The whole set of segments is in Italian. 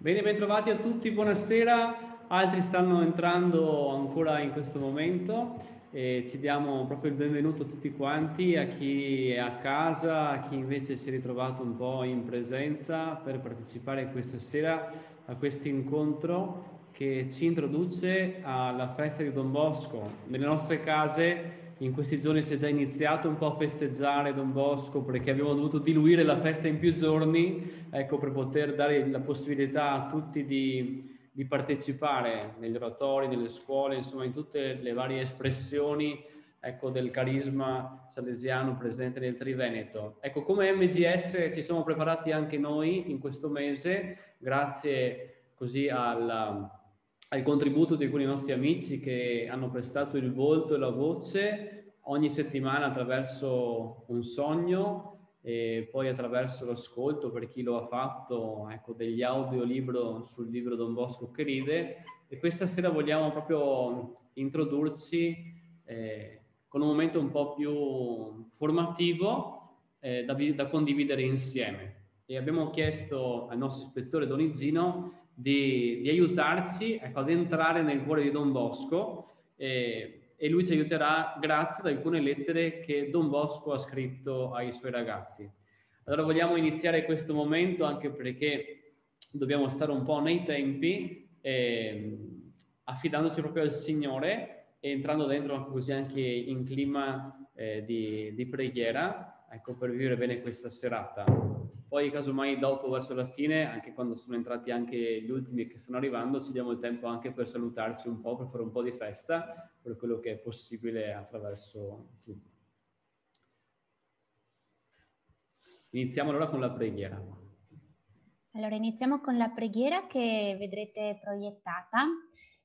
Bene, bentrovati a tutti, buonasera. Altri stanno entrando ancora in questo momento e ci diamo proprio il benvenuto a tutti quanti, a chi è a casa, a chi invece si è ritrovato un po' in presenza per partecipare questa sera a questo incontro che ci introduce alla festa di Don Bosco. Nelle nostre case in questi giorni si è già iniziato un po' a festeggiare Don Bosco perché abbiamo dovuto diluire la festa in più giorni, ecco, per poter dare la possibilità a tutti di, di partecipare negli oratori, nelle scuole, insomma in tutte le varie espressioni ecco, del carisma salesiano presente nel Triveneto. Ecco, come MGS ci siamo preparati anche noi in questo mese, grazie così alla al contributo di alcuni nostri amici che hanno prestato il volto e la voce ogni settimana attraverso un sogno e poi attraverso l'ascolto per chi lo ha fatto, ecco, degli audiolibro sul libro Don Bosco che ride e questa sera vogliamo proprio introdurci eh, con un momento un po' più formativo eh, da, da condividere insieme e abbiamo chiesto al nostro ispettore Donizino di, di aiutarci ecco, ad entrare nel cuore di Don Bosco eh, e lui ci aiuterà grazie ad alcune lettere che Don Bosco ha scritto ai suoi ragazzi. Allora vogliamo iniziare questo momento anche perché dobbiamo stare un po' nei tempi, eh, affidandoci proprio al Signore e entrando dentro così anche in clima eh, di, di, preghiera, ecco, per vivere bene questa serata. Poi casomai dopo verso la fine, anche quando sono entrati anche gli ultimi che stanno arrivando, ci diamo il tempo anche per salutarci un po', per fare un po' di festa, per quello che è possibile attraverso Zoom. Iniziamo allora con la preghiera. Allora iniziamo con la preghiera che vedrete proiettata.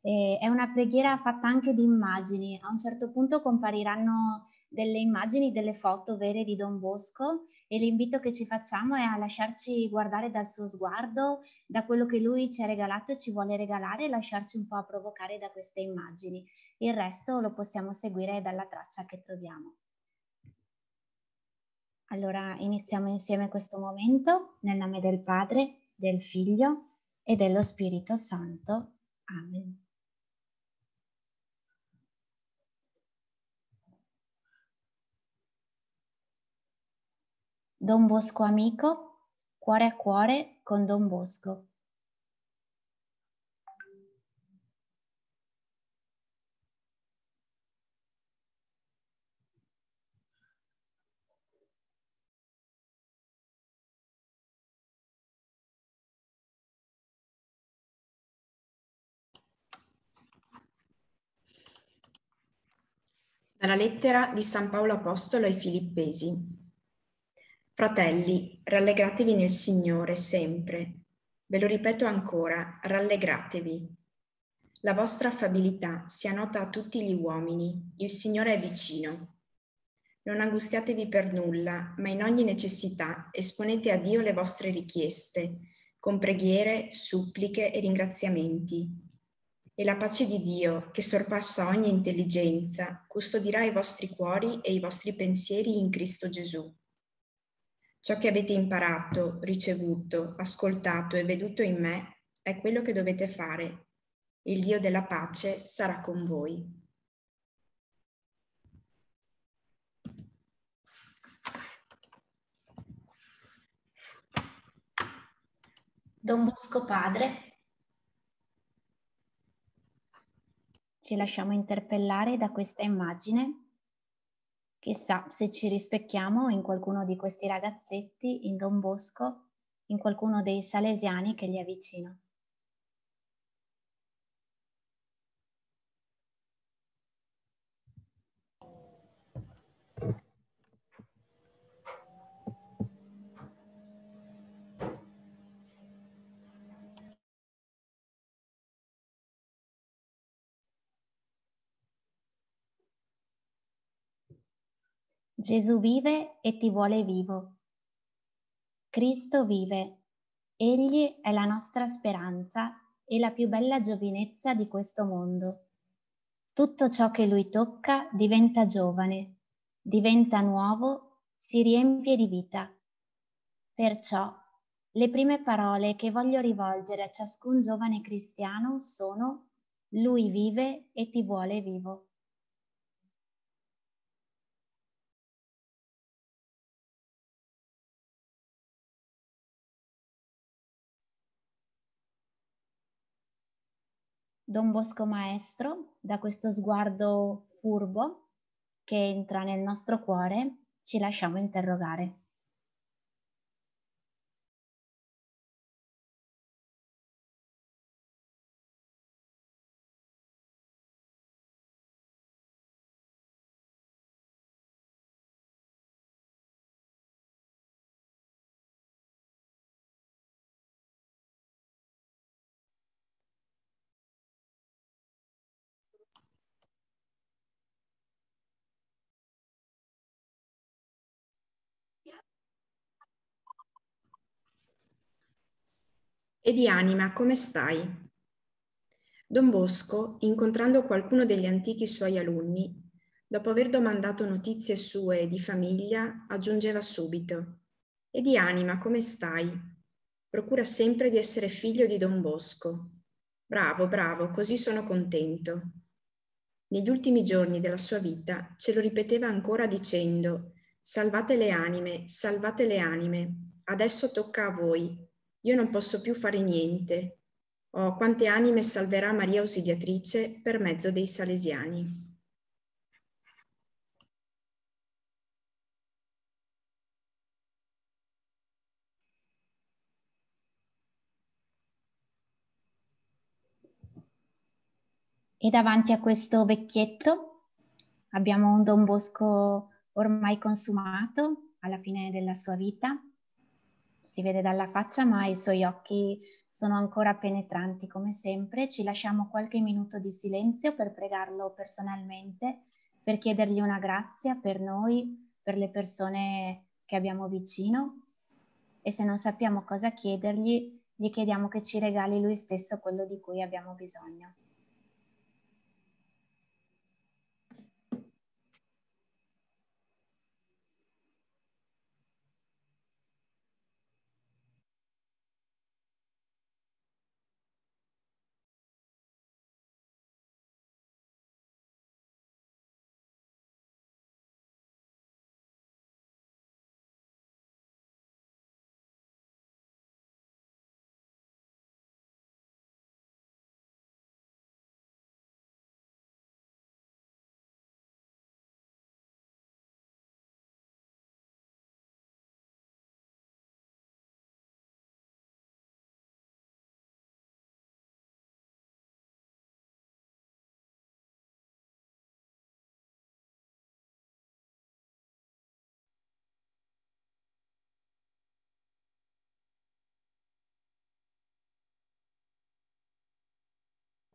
Eh, è una preghiera fatta anche di immagini. A un certo punto compariranno delle immagini, delle foto vere di Don Bosco e l'invito che ci facciamo è a lasciarci guardare dal suo sguardo, da quello che lui ci ha regalato e ci vuole regalare e lasciarci un po' provocare da queste immagini. Il resto lo possiamo seguire dalla traccia che troviamo. Allora iniziamo insieme questo momento nel nome del Padre, del Figlio e dello Spirito Santo. Amen. Don Bosco amico, cuore a cuore con Don Bosco. Dalla lettera di San Paolo Apostolo ai Filippesi. Fratelli, rallegratevi nel Signore sempre. Ve lo ripeto ancora, rallegratevi. La vostra affabilità sia nota a tutti gli uomini, il Signore è vicino. Non angustiatevi per nulla, ma in ogni necessità esponete a Dio le vostre richieste, con preghiere, suppliche e ringraziamenti. E la pace di Dio, che sorpassa ogni intelligenza, custodirà i vostri cuori e i vostri pensieri in Cristo Gesù. Ciò che avete imparato, ricevuto, ascoltato e veduto in me è quello che dovete fare. Il Dio della pace sarà con voi. Don Bosco Padre. Ci lasciamo interpellare da questa immagine Chissà se ci rispecchiamo in qualcuno di questi ragazzetti in Don Bosco, in qualcuno dei salesiani che li avvicina. Gesù vive e ti vuole vivo. Cristo vive. Egli è la nostra speranza e la più bella giovinezza di questo mondo. Tutto ciò che lui tocca diventa giovane, diventa nuovo, si riempie di vita. Perciò le prime parole che voglio rivolgere a ciascun giovane cristiano sono Lui vive e ti vuole vivo. Don Bosco Maestro, da questo sguardo furbo che entra nel nostro cuore, ci lasciamo interrogare. E di anima, come stai? Don Bosco, incontrando qualcuno degli antichi suoi alunni, dopo aver domandato notizie sue e di famiglia, aggiungeva subito, E di anima, come stai? Procura sempre di essere figlio di Don Bosco. Bravo, bravo, così sono contento. Negli ultimi giorni della sua vita ce lo ripeteva ancora dicendo, Salvate le anime, salvate le anime, adesso tocca a voi, io non posso più fare niente. Oh, quante anime salverà Maria Ausiliatrice per mezzo dei Salesiani. E davanti a questo vecchietto abbiamo un Don Bosco ormai consumato alla fine della sua vita, si vede dalla faccia, ma i suoi occhi sono ancora penetranti come sempre. Ci lasciamo qualche minuto di silenzio per pregarlo personalmente, per chiedergli una grazia per noi, per le persone che abbiamo vicino e se non sappiamo cosa chiedergli, gli chiediamo che ci regali lui stesso quello di cui abbiamo bisogno.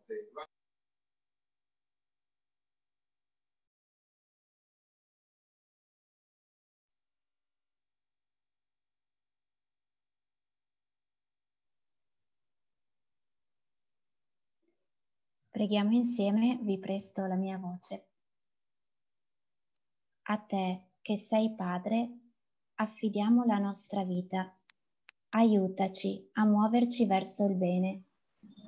poteva Preghiamo insieme, vi presto la mia voce. A te, che sei Padre, affidiamo la nostra vita. Aiutaci a muoverci verso il bene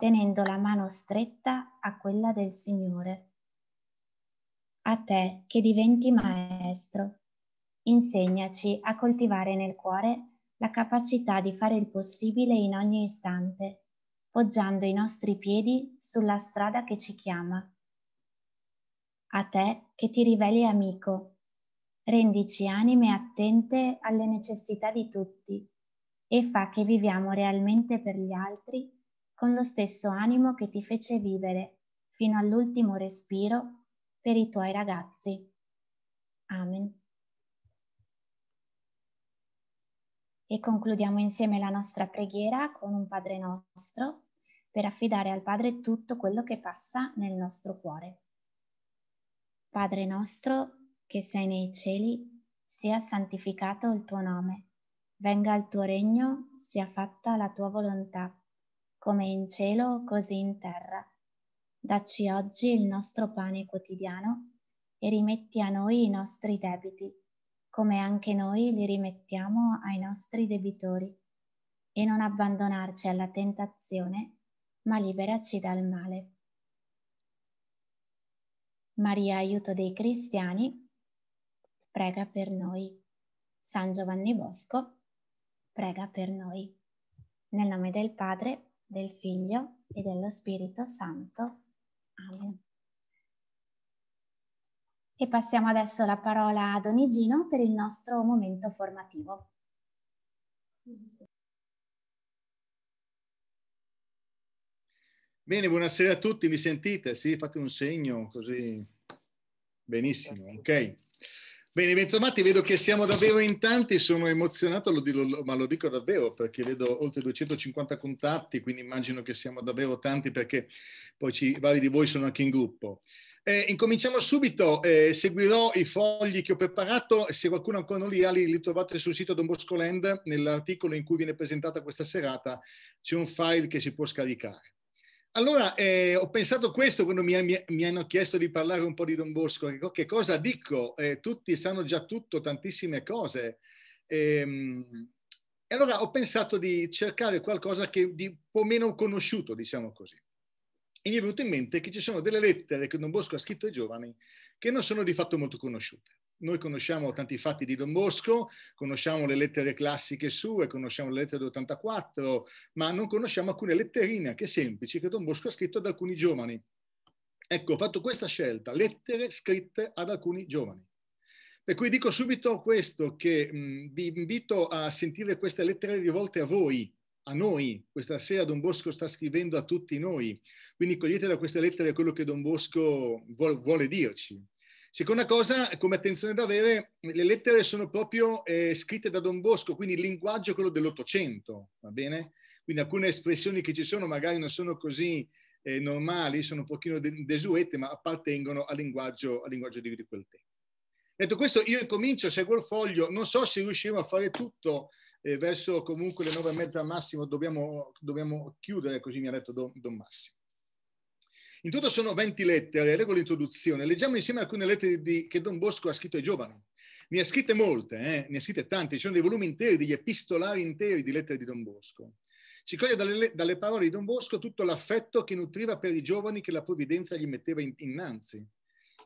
tenendo la mano stretta a quella del Signore. A te che diventi maestro, insegnaci a coltivare nel cuore la capacità di fare il possibile in ogni istante, poggiando i nostri piedi sulla strada che ci chiama. A te che ti riveli amico, rendici anime attente alle necessità di tutti e fa che viviamo realmente per gli altri con lo stesso animo che ti fece vivere fino all'ultimo respiro per i tuoi ragazzi. Amen. E concludiamo insieme la nostra preghiera con un Padre nostro per affidare al Padre tutto quello che passa nel nostro cuore. Padre nostro che sei nei cieli, sia santificato il tuo nome, venga il tuo regno, sia fatta la tua volontà come in cielo, così in terra. Dacci oggi il nostro pane quotidiano e rimetti a noi i nostri debiti, come anche noi li rimettiamo ai nostri debitori. E non abbandonarci alla tentazione, ma liberaci dal male. Maria, aiuto dei cristiani, prega per noi. San Giovanni Bosco, prega per noi. Nel nome del Padre, del Figlio e dello Spirito Santo. Amen. E passiamo adesso la parola a Donigino per il nostro momento formativo. Bene, buonasera a tutti, mi sentite? Sì, fate un segno così. Benissimo, ok. Bene, bentrovati, vedo che siamo davvero in tanti, sono emozionato, lo dico, ma lo dico davvero perché vedo oltre 250 contatti, quindi immagino che siamo davvero tanti perché poi ci, vari di voi sono anche in gruppo. Eh, incominciamo subito, eh, seguirò i fogli che ho preparato, se qualcuno ancora non li ha li, li trovate sul sito Don Bosco Land, nell'articolo in cui viene presentata questa serata c'è un file che si può scaricare. Allora, eh, ho pensato questo quando mi, mi, mi, hanno chiesto di parlare un po' di Don Bosco. Che cosa dico? Eh, tutti sanno già tutto, tantissime cose. E, ehm, e allora ho pensato di cercare qualcosa che di un po' meno conosciuto, diciamo così. E mi è venuto in mente che ci sono delle lettere che Don Bosco ha scritto ai giovani che non sono di fatto molto conosciute. Noi conosciamo tanti fatti di Don Bosco, conosciamo le lettere classiche sue, conosciamo le lettere dell'84, ma non conosciamo alcune letterine anche semplici che Don Bosco ha scritto ad alcuni giovani. Ecco, ho fatto questa scelta, lettere scritte ad alcuni giovani. Per cui dico subito questo, che mh, vi invito a sentire queste lettere rivolte a voi, a noi. Questa sera Don Bosco sta scrivendo a tutti noi, quindi cogliete da queste lettere quello che Don Bosco vuole, vuole dirci. Seconda cosa, come attenzione da avere, le lettere sono proprio eh, scritte da Don Bosco, quindi il linguaggio è quello dell'Ottocento, va bene? Quindi alcune espressioni che ci sono magari non sono così eh, normali, sono un pochino desuete, ma appartengono al linguaggio, al linguaggio di, quel tempo. Detto questo, io comincio, seguo il foglio, non so se riusciremo a fare tutto, eh, verso comunque le nove e mezza al massimo dobbiamo, dobbiamo chiudere, così mi ha detto Don, Don Massimo. In tutto sono 20 lettere, leggo l'introduzione, leggiamo insieme alcune lettere di, che Don Bosco ha scritto ai giovani. Ne ha scritte molte, eh? ne ha scritte tante, ci sono dei volumi interi, degli epistolari interi di lettere di Don Bosco. Si coglie dalle, dalle, parole di Don Bosco tutto l'affetto che nutriva per i giovani che la provvidenza gli metteva in, innanzi.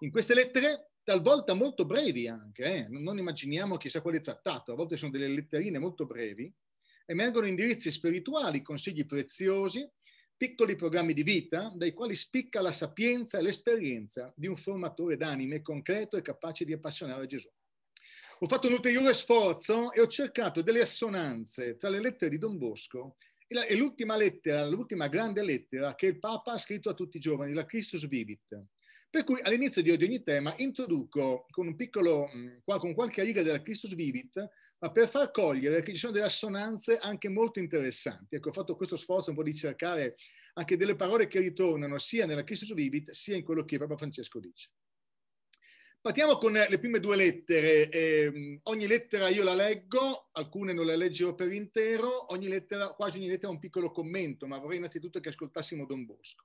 In queste lettere, talvolta molto brevi anche, eh? non, non immaginiamo chissà quale trattato, a volte sono delle letterine molto brevi, emergono indirizzi spirituali, consigli preziosi, piccoli programmi di vita eh, dai quali spicca la sapienza e l'esperienza di un formatore d'anime concreto e capace di appassionare Gesù. Ho fatto un ulteriore sforzo e ho cercato delle assonanze tra le lettere di Don Bosco e l'ultima lettera, l'ultima grande lettera che il Papa ha scritto a tutti i giovani, la Christus Vivit. Per cui all'inizio di ogni tema introduco con, un piccolo, mm, con qualche riga della Christus Vivit ma per far cogliere che ci sono delle assonanze anche molto interessanti. Ecco, ho fatto questo sforzo un po' di cercare anche delle parole che ritornano sia nella Christus Vivit sia in quello che Papa Francesco dice. Partiamo con le prime due lettere. Eh, ogni lettera io la leggo, alcune non le leggerò per intero, ogni lettera, quasi ogni lettera ha un piccolo commento, ma vorrei innanzitutto che ascoltassimo Don Bosco.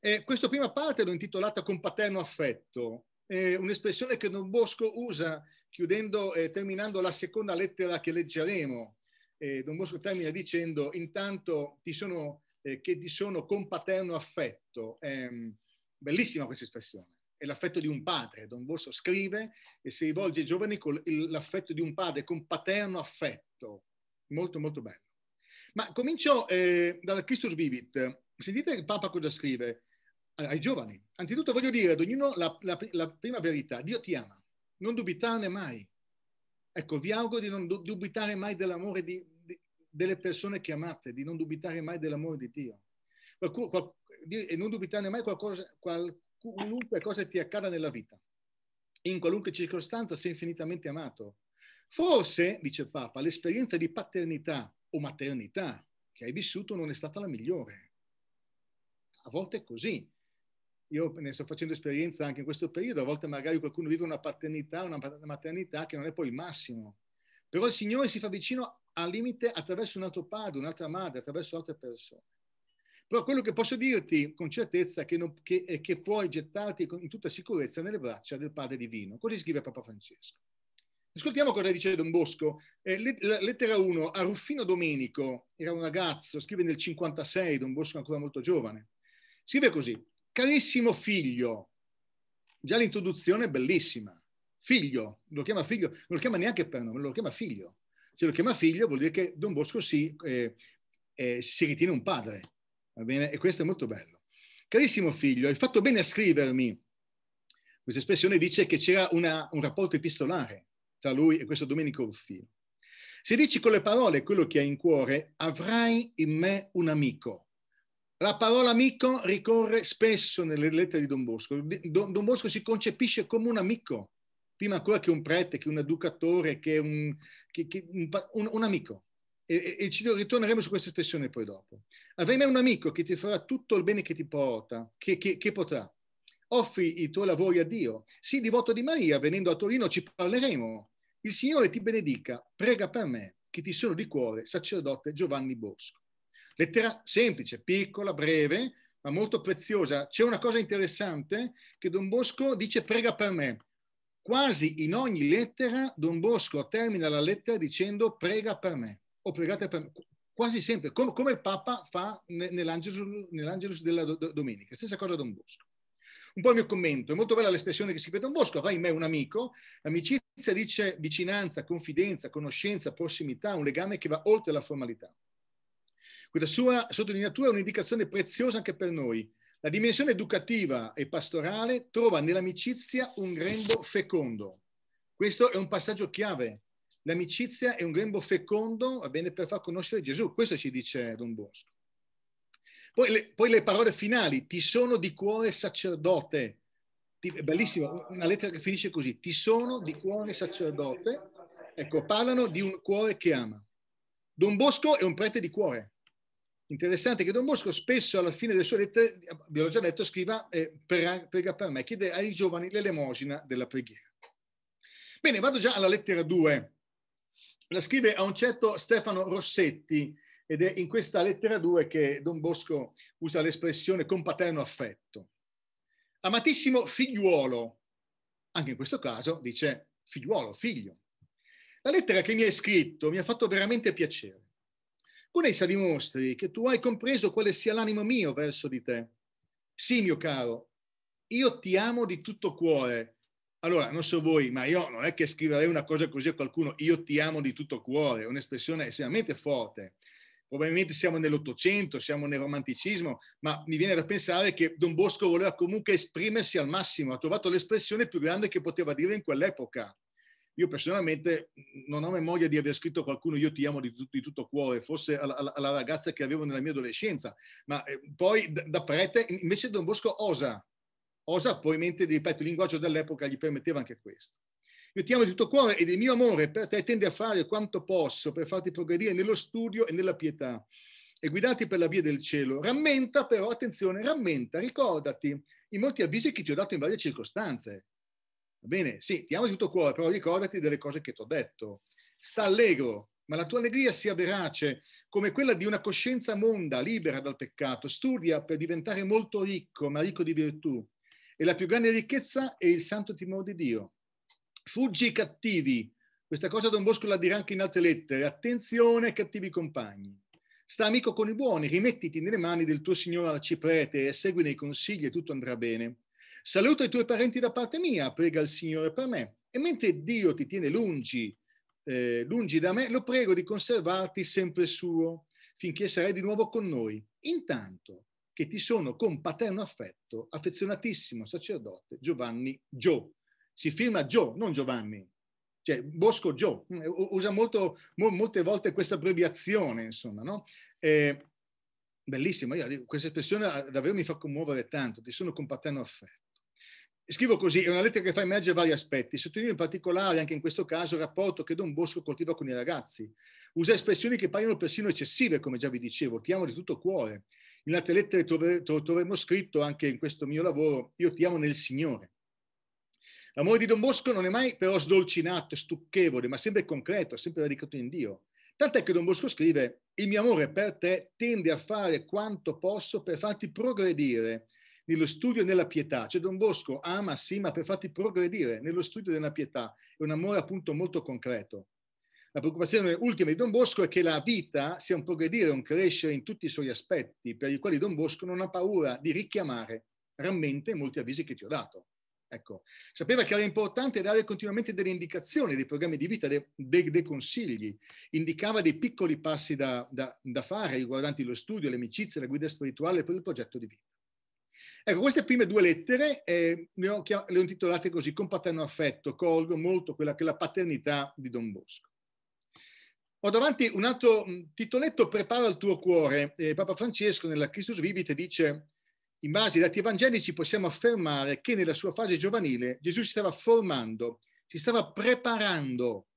Eh, questa prima parte l'ho intitolata Con paterno affetto, eh, un'espressione che Don Bosco usa chiudendo e eh, terminando la seconda lettera che leggeremo. Eh, Don Bosco termina dicendo intanto ti sono, eh, che ti sono con paterno affetto. Ehm, bellissima questa espressione. È l'affetto di un padre. Don Bosco scrive e si rivolge ai giovani con l'affetto di un padre, con paterno affetto. Molto, molto bello. Ma comincio eh, dal Christus Vivit. Sentite il Papa cosa scrive ai giovani. Anzitutto voglio dire ad ognuno la, la, la prima verità. Dio ti ama non dubitarne mai. Ecco, vi auguro di non dubitare mai dell'amore di, di, delle persone che amate, di non dubitare mai dell'amore di Dio. Qualcuno, qual, e non dubitare mai qualcosa, qualunque cosa ti accada nella vita. In qualunque circostanza sei infinitamente amato. Forse, dice il Papa, l'esperienza di paternità o maternità che hai vissuto non è stata la migliore. A volte è così io ne sto facendo esperienza anche in questo periodo, a volte magari qualcuno vive una paternità, una maternità che non è poi il massimo, però il Signore si fa vicino al limite attraverso un altro padre, un'altra madre, attraverso altre persone. Però quello che posso dirti con certezza è che, non, che, è che puoi gettarti in tutta sicurezza nelle braccia del Padre Divino. Così scrive Papa Francesco. Ascoltiamo cosa dice Don Bosco. Eh, lettera 1 a Ruffino Domenico, era un ragazzo, scrive nel 56, Don Bosco ancora molto giovane. Scrive così. Carissimo figlio, già l'introduzione è bellissima. Figlio, lo chiama figlio, non lo chiama neanche per nome, lo chiama figlio. Se lo chiama figlio vuol dire che Don Bosco si, eh, eh, si ritiene un padre, va bene? E questo è molto bello. Carissimo figlio, hai fatto bene a scrivermi. Questa espressione dice che c'era una, un rapporto epistolare tra lui e questo Domenico Ruffino. Se dici con le parole quello che hai in cuore, avrai in me un amico. La parola amico ricorre spesso nelle lettere di Don Bosco. Don Bosco si concepisce come un amico, prima ancora che un prete, che un educatore, che un, che, che un, un, un amico. E, e, ci ritorneremo su questa espressione poi dopo. Avrai mai un amico che ti farà tutto il bene che ti porta, che, che potrà. Offri i tuoi lavori a Dio. Sii divoto di Maria, venendo a Torino ci parleremo. Il Signore ti benedica, prega per me, che ti sono di cuore, sacerdote Giovanni Bosco. Lettera semplice, piccola, breve, ma molto preziosa. C'è una cosa interessante che Don Bosco dice prega per me. Quasi in ogni lettera Don Bosco termina la lettera dicendo prega per me o pregate per me. Quasi sempre, com- come il Papa fa nell'Angelus, nell'Angelus della do- domenica. Stessa cosa Don Bosco. Un po' il mio commento, è molto bella l'espressione che scrive Don Bosco, avrai in me un amico, l'amicizia dice vicinanza, confidenza, conoscenza, prossimità, un legame che va oltre la formalità. Questa sua sottolineatura è un'indicazione preziosa anche per noi. La dimensione educativa e pastorale trova nell'amicizia un grembo fecondo. Questo è un passaggio chiave. L'amicizia è un grembo fecondo va bene, per far conoscere Gesù. Questo ci dice Don Bosco. Poi le, poi le parole finali, ti sono di cuore sacerdote. Ti, bellissimo, una lettera che finisce così, ti sono di cuore sacerdote. Ecco, parlano di un cuore che ama. Don Bosco è un prete di cuore. Interessante che Don Bosco spesso alla fine delle sue lettere, vi ho già detto, scriva eh, prega per me, chiede ai giovani l'elemosina della preghiera. Bene, vado già alla lettera 2. La scrive a un certo Stefano Rossetti ed è in questa lettera 2 che Don Bosco usa l'espressione con paterno affetto. Amatissimo figliuolo, anche in questo caso dice figliuolo, figlio. La lettera che mi hai scritto mi ha fatto veramente piacere. Con essa dimostri che tu hai compreso quale sia l'animo mio verso di te. Sì, mio caro, io ti amo di tutto cuore. Allora, non so voi, ma io non è che scriverei una cosa così a qualcuno, io ti amo di tutto cuore, è un'espressione estremamente forte. Probabilmente siamo nell'Ottocento, siamo nel Romanticismo, ma mi viene da pensare che Don Bosco voleva comunque esprimersi al massimo, ha trovato l'espressione più grande che poteva dire in quell'epoca. Io personalmente non ho memoria di aver scritto a qualcuno io ti amo di, tutto, di tutto cuore, forse alla, alla, ragazza che avevo nella mia adolescenza, ma eh, poi da, da prete invece Don Bosco osa, osa poi probabilmente, ripeto, il linguaggio dell'epoca gli permetteva anche questo. Io ti amo di tutto cuore ed il mio amore per te tende a fare quanto posso per farti progredire nello studio e nella pietà e guidati per la via del cielo. Rammenta però, attenzione, rammenta, ricordati i molti avvisi che ti ho dato in varie circostanze. Va bene? Sì, ti amo di tutto cuore, però ricordati delle cose che ti ho detto. Sta allegro, ma la tua allegria sia verace, come quella di una coscienza monda, libera dal peccato. Studia per diventare molto ricco, ma ricco di virtù. E la più grande ricchezza è il santo timore di Dio. Fuggi i cattivi. Questa cosa Don Bosco la dirà anche in altre lettere. Attenzione ai cattivi compagni. Sta amico con i buoni, rimettiti nelle mani del tuo signor arciprete e segui nei consigli e tutto andrà bene. Saluta i tuoi parenti da parte mia, prega il Signore per me. E mentre Dio ti tiene lungi, eh, lungi da me, lo prego di conservarti sempre suo, finché sarai di nuovo con noi. Intanto che ti sono con paterno affetto, affezionatissimo sacerdote Giovanni Gio. Si firma Gio, non Giovanni. Cioè, Bosco Gio mm, eh, usa molto, molte volte questa abbreviazione, insomma, no? Eh, bellissimo, io, questa espressione ah, davvero mi fa commuovere tanto, ti sono con paterno affetto. Scrivo così, è una lettera che fa emergere vari aspetti, sottolineo in particolare anche in questo caso il rapporto che Don Bosco coltiva con i ragazzi. Usa espressioni che paiono persino eccessive, come già vi dicevo, ti amo di tutto cuore. In altre lettere trover- troveremo scritto anche in questo mio lavoro, io ti amo nel Signore. L'amore di Don Bosco non è mai però sdolcinato, stucchevole, ma sempre concreto, sempre radicato in Dio. Tant'è che Don Bosco scrive, il mio amore per te tende a fare quanto posso per farti progredire nello studio e nella pietà. Cioè Don Bosco ama sì, ma per farti progredire nello studio e nella pietà. È un amore appunto molto concreto. La preoccupazione ultima di Don Bosco è che la vita sia un progredire, un crescere in tutti i suoi aspetti, per i quali Don Bosco non ha paura di richiamare realmente molti avvisi che ti ho dato. Ecco, sapeva che era importante dare continuamente delle indicazioni, dei programmi di vita, dei, dei, dei consigli, indicava dei piccoli passi da, da, da fare riguardanti lo studio, le amicizie, la guida spirituale per il progetto di vita. Ecco, queste prime due lettere eh, le, ho chiam- le, ho intitolate così, con paterno affetto, colgo molto quella che è la paternità di Don Bosco. Ho davanti un altro mm, titoletto, Prepara il tuo cuore. Eh, Papa Francesco nella Christus Vivit dice, in base ai dati evangelici possiamo affermare che nella sua fase giovanile Gesù si stava formando, si stava preparando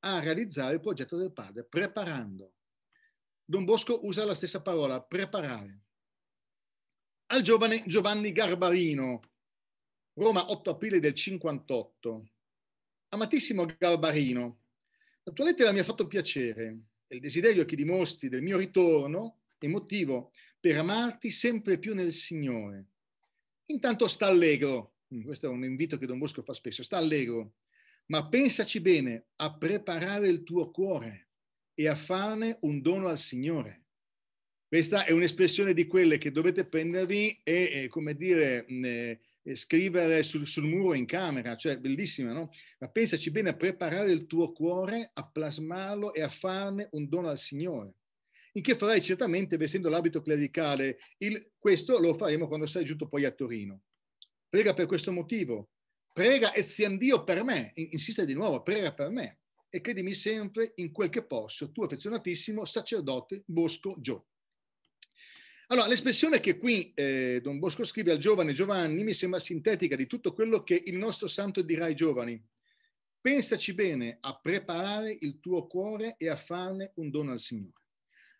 a realizzare il progetto del Padre, preparando. Don Bosco usa la stessa parola, preparare al giovane Giovanni Garbarino, Roma 8 aprile del 58. Amatissimo Garbarino, la tua lettera mi ha fatto piacere e il desiderio che dimostri del mio ritorno è motivo per amarti sempre più nel Signore. Intanto sta allegro, mm, questo è un invito che Don Bosco fa spesso, sta allegro, ma pensaci bene a preparare il tuo cuore e a farne un dono al Signore. Questa è un'espressione di quelle che dovete prendervi e, come dire, mh, eh, scrivere sul, sul, muro in camera, cioè bellissima, no? Ma pensaci bene a preparare il tuo cuore, a plasmarlo e a farne un dono al Signore. In che farai certamente vestendo l'abito clericale, il, questo lo faremo quando sarai giunto poi a Torino. Prega per questo motivo, prega e sia Dio per me, insiste di nuovo, prega per me e credimi sempre in quel che posso, tuo affezionatissimo sacerdote Bosco Giotto. Allora, l'espressione che qui eh, Don Bosco scrive al giovane Giovanni mi sembra sintetica di tutto quello che il nostro santo dirà ai giovani. Pensaci bene a preparare il tuo cuore e a farne un dono al Signore.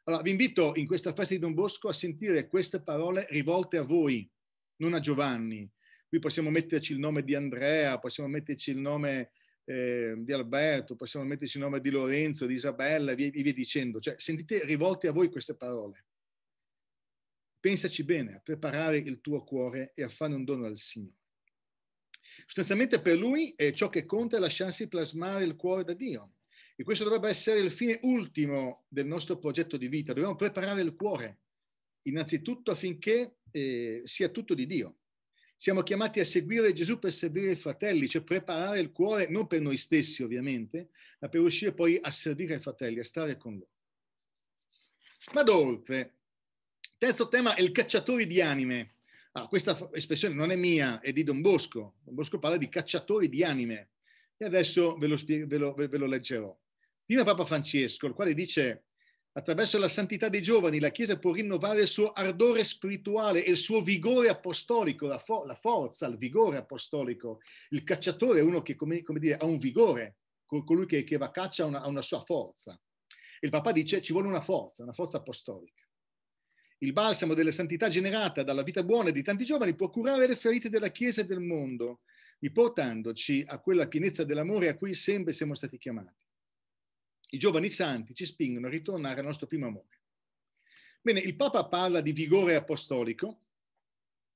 Allora, vi invito in questa festa di Don Bosco a sentire queste parole rivolte a voi, non a Giovanni. Qui possiamo metterci il nome di Andrea, possiamo metterci il nome eh, di Alberto, possiamo metterci il nome di Lorenzo, di Isabella, e via, via dicendo. Cioè, sentite rivolte a voi queste parole pensaci bene a preparare il tuo cuore e a fare un dono al Signore. Sostanzialmente per lui eh, ciò che conta è lasciarsi plasmare il cuore da Dio. E questo dovrebbe essere il fine ultimo del nostro progetto di vita. Dobbiamo preparare il cuore, innanzitutto affinché eh, sia tutto di Dio. Siamo chiamati a seguire Gesù per servire i fratelli, cioè preparare il cuore non per noi stessi ovviamente, ma per riuscire poi a servire i fratelli, a stare con loro. Ma oltre, Terzo tema è il cacciatore di anime. Ah, questa espressione non è mia, è di Don Bosco. Don Bosco parla di cacciatori di anime. E adesso ve lo, spiego, ve lo, ve lo leggerò. Prima Papa Francesco, il quale dice Attraverso la santità dei giovani la Chiesa può rinnovare il suo ardore spirituale e il suo vigore apostolico, la, for- la forza, il vigore apostolico. Il cacciatore è uno che, come, come dire, ha un vigore, col- colui che, che va a caccia ha una, ha una, sua forza. E il Papa dice ci vuole una forza, una forza apostolica. Il balsamo della santità generata dalla vita buona di tanti giovani può curare le ferite della Chiesa e del mondo, riportandoci a quella pienezza dell'amore a cui sempre siamo stati chiamati. I giovani santi ci spingono a ritornare al nostro primo amore. Bene, il Papa parla di vigore apostolico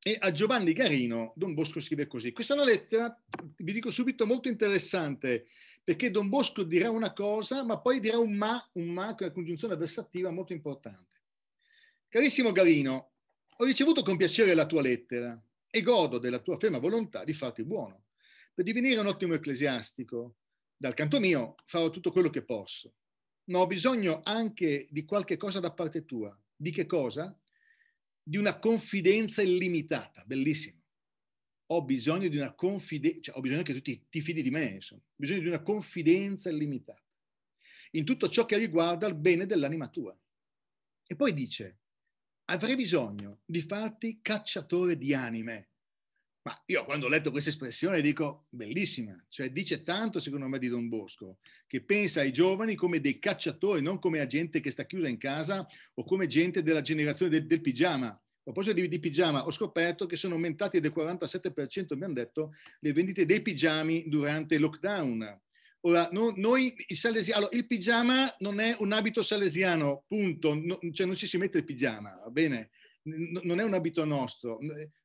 e a Giovanni Garino Don Bosco scrive così. Questa è una lettera, vi dico subito, molto interessante, perché Don Bosco dirà una cosa, ma poi dirà un ma, un ma, con una congiunzione avversativa molto importante. Carissimo Garino, ho ricevuto con piacere la tua lettera e godo della tua ferma volontà di farti buono. Per divenire un ottimo ecclesiastico, dal canto mio farò tutto quello che posso, ma ho bisogno anche di qualche cosa da parte tua. Di che cosa? Di una confidenza illimitata, bellissimo. Ho bisogno di una confidenza, cioè ho bisogno che tu ti, ti fidi di me, insomma, ho bisogno di una confidenza illimitata in tutto ciò che riguarda il bene dell'anima tua. E poi dice, avrei bisogno di farti cacciatore di anime. Ma io quando ho letto questa espressione dico bellissima, cioè dice tanto secondo me di Don Bosco, che pensa ai giovani come dei cacciatori, non come a gente che sta chiusa in casa o come gente della generazione del, del pigiama. A proposito di, di, pigiama, ho scoperto che sono aumentate del 47%, mi hanno detto, le vendite dei pigiami durante il lockdown. Ora, no, noi, i salesi, allora, il pigiama non è un abito salesiano, punto, no, cioè non ci si mette il pigiama, va bene? N- non è un abito nostro,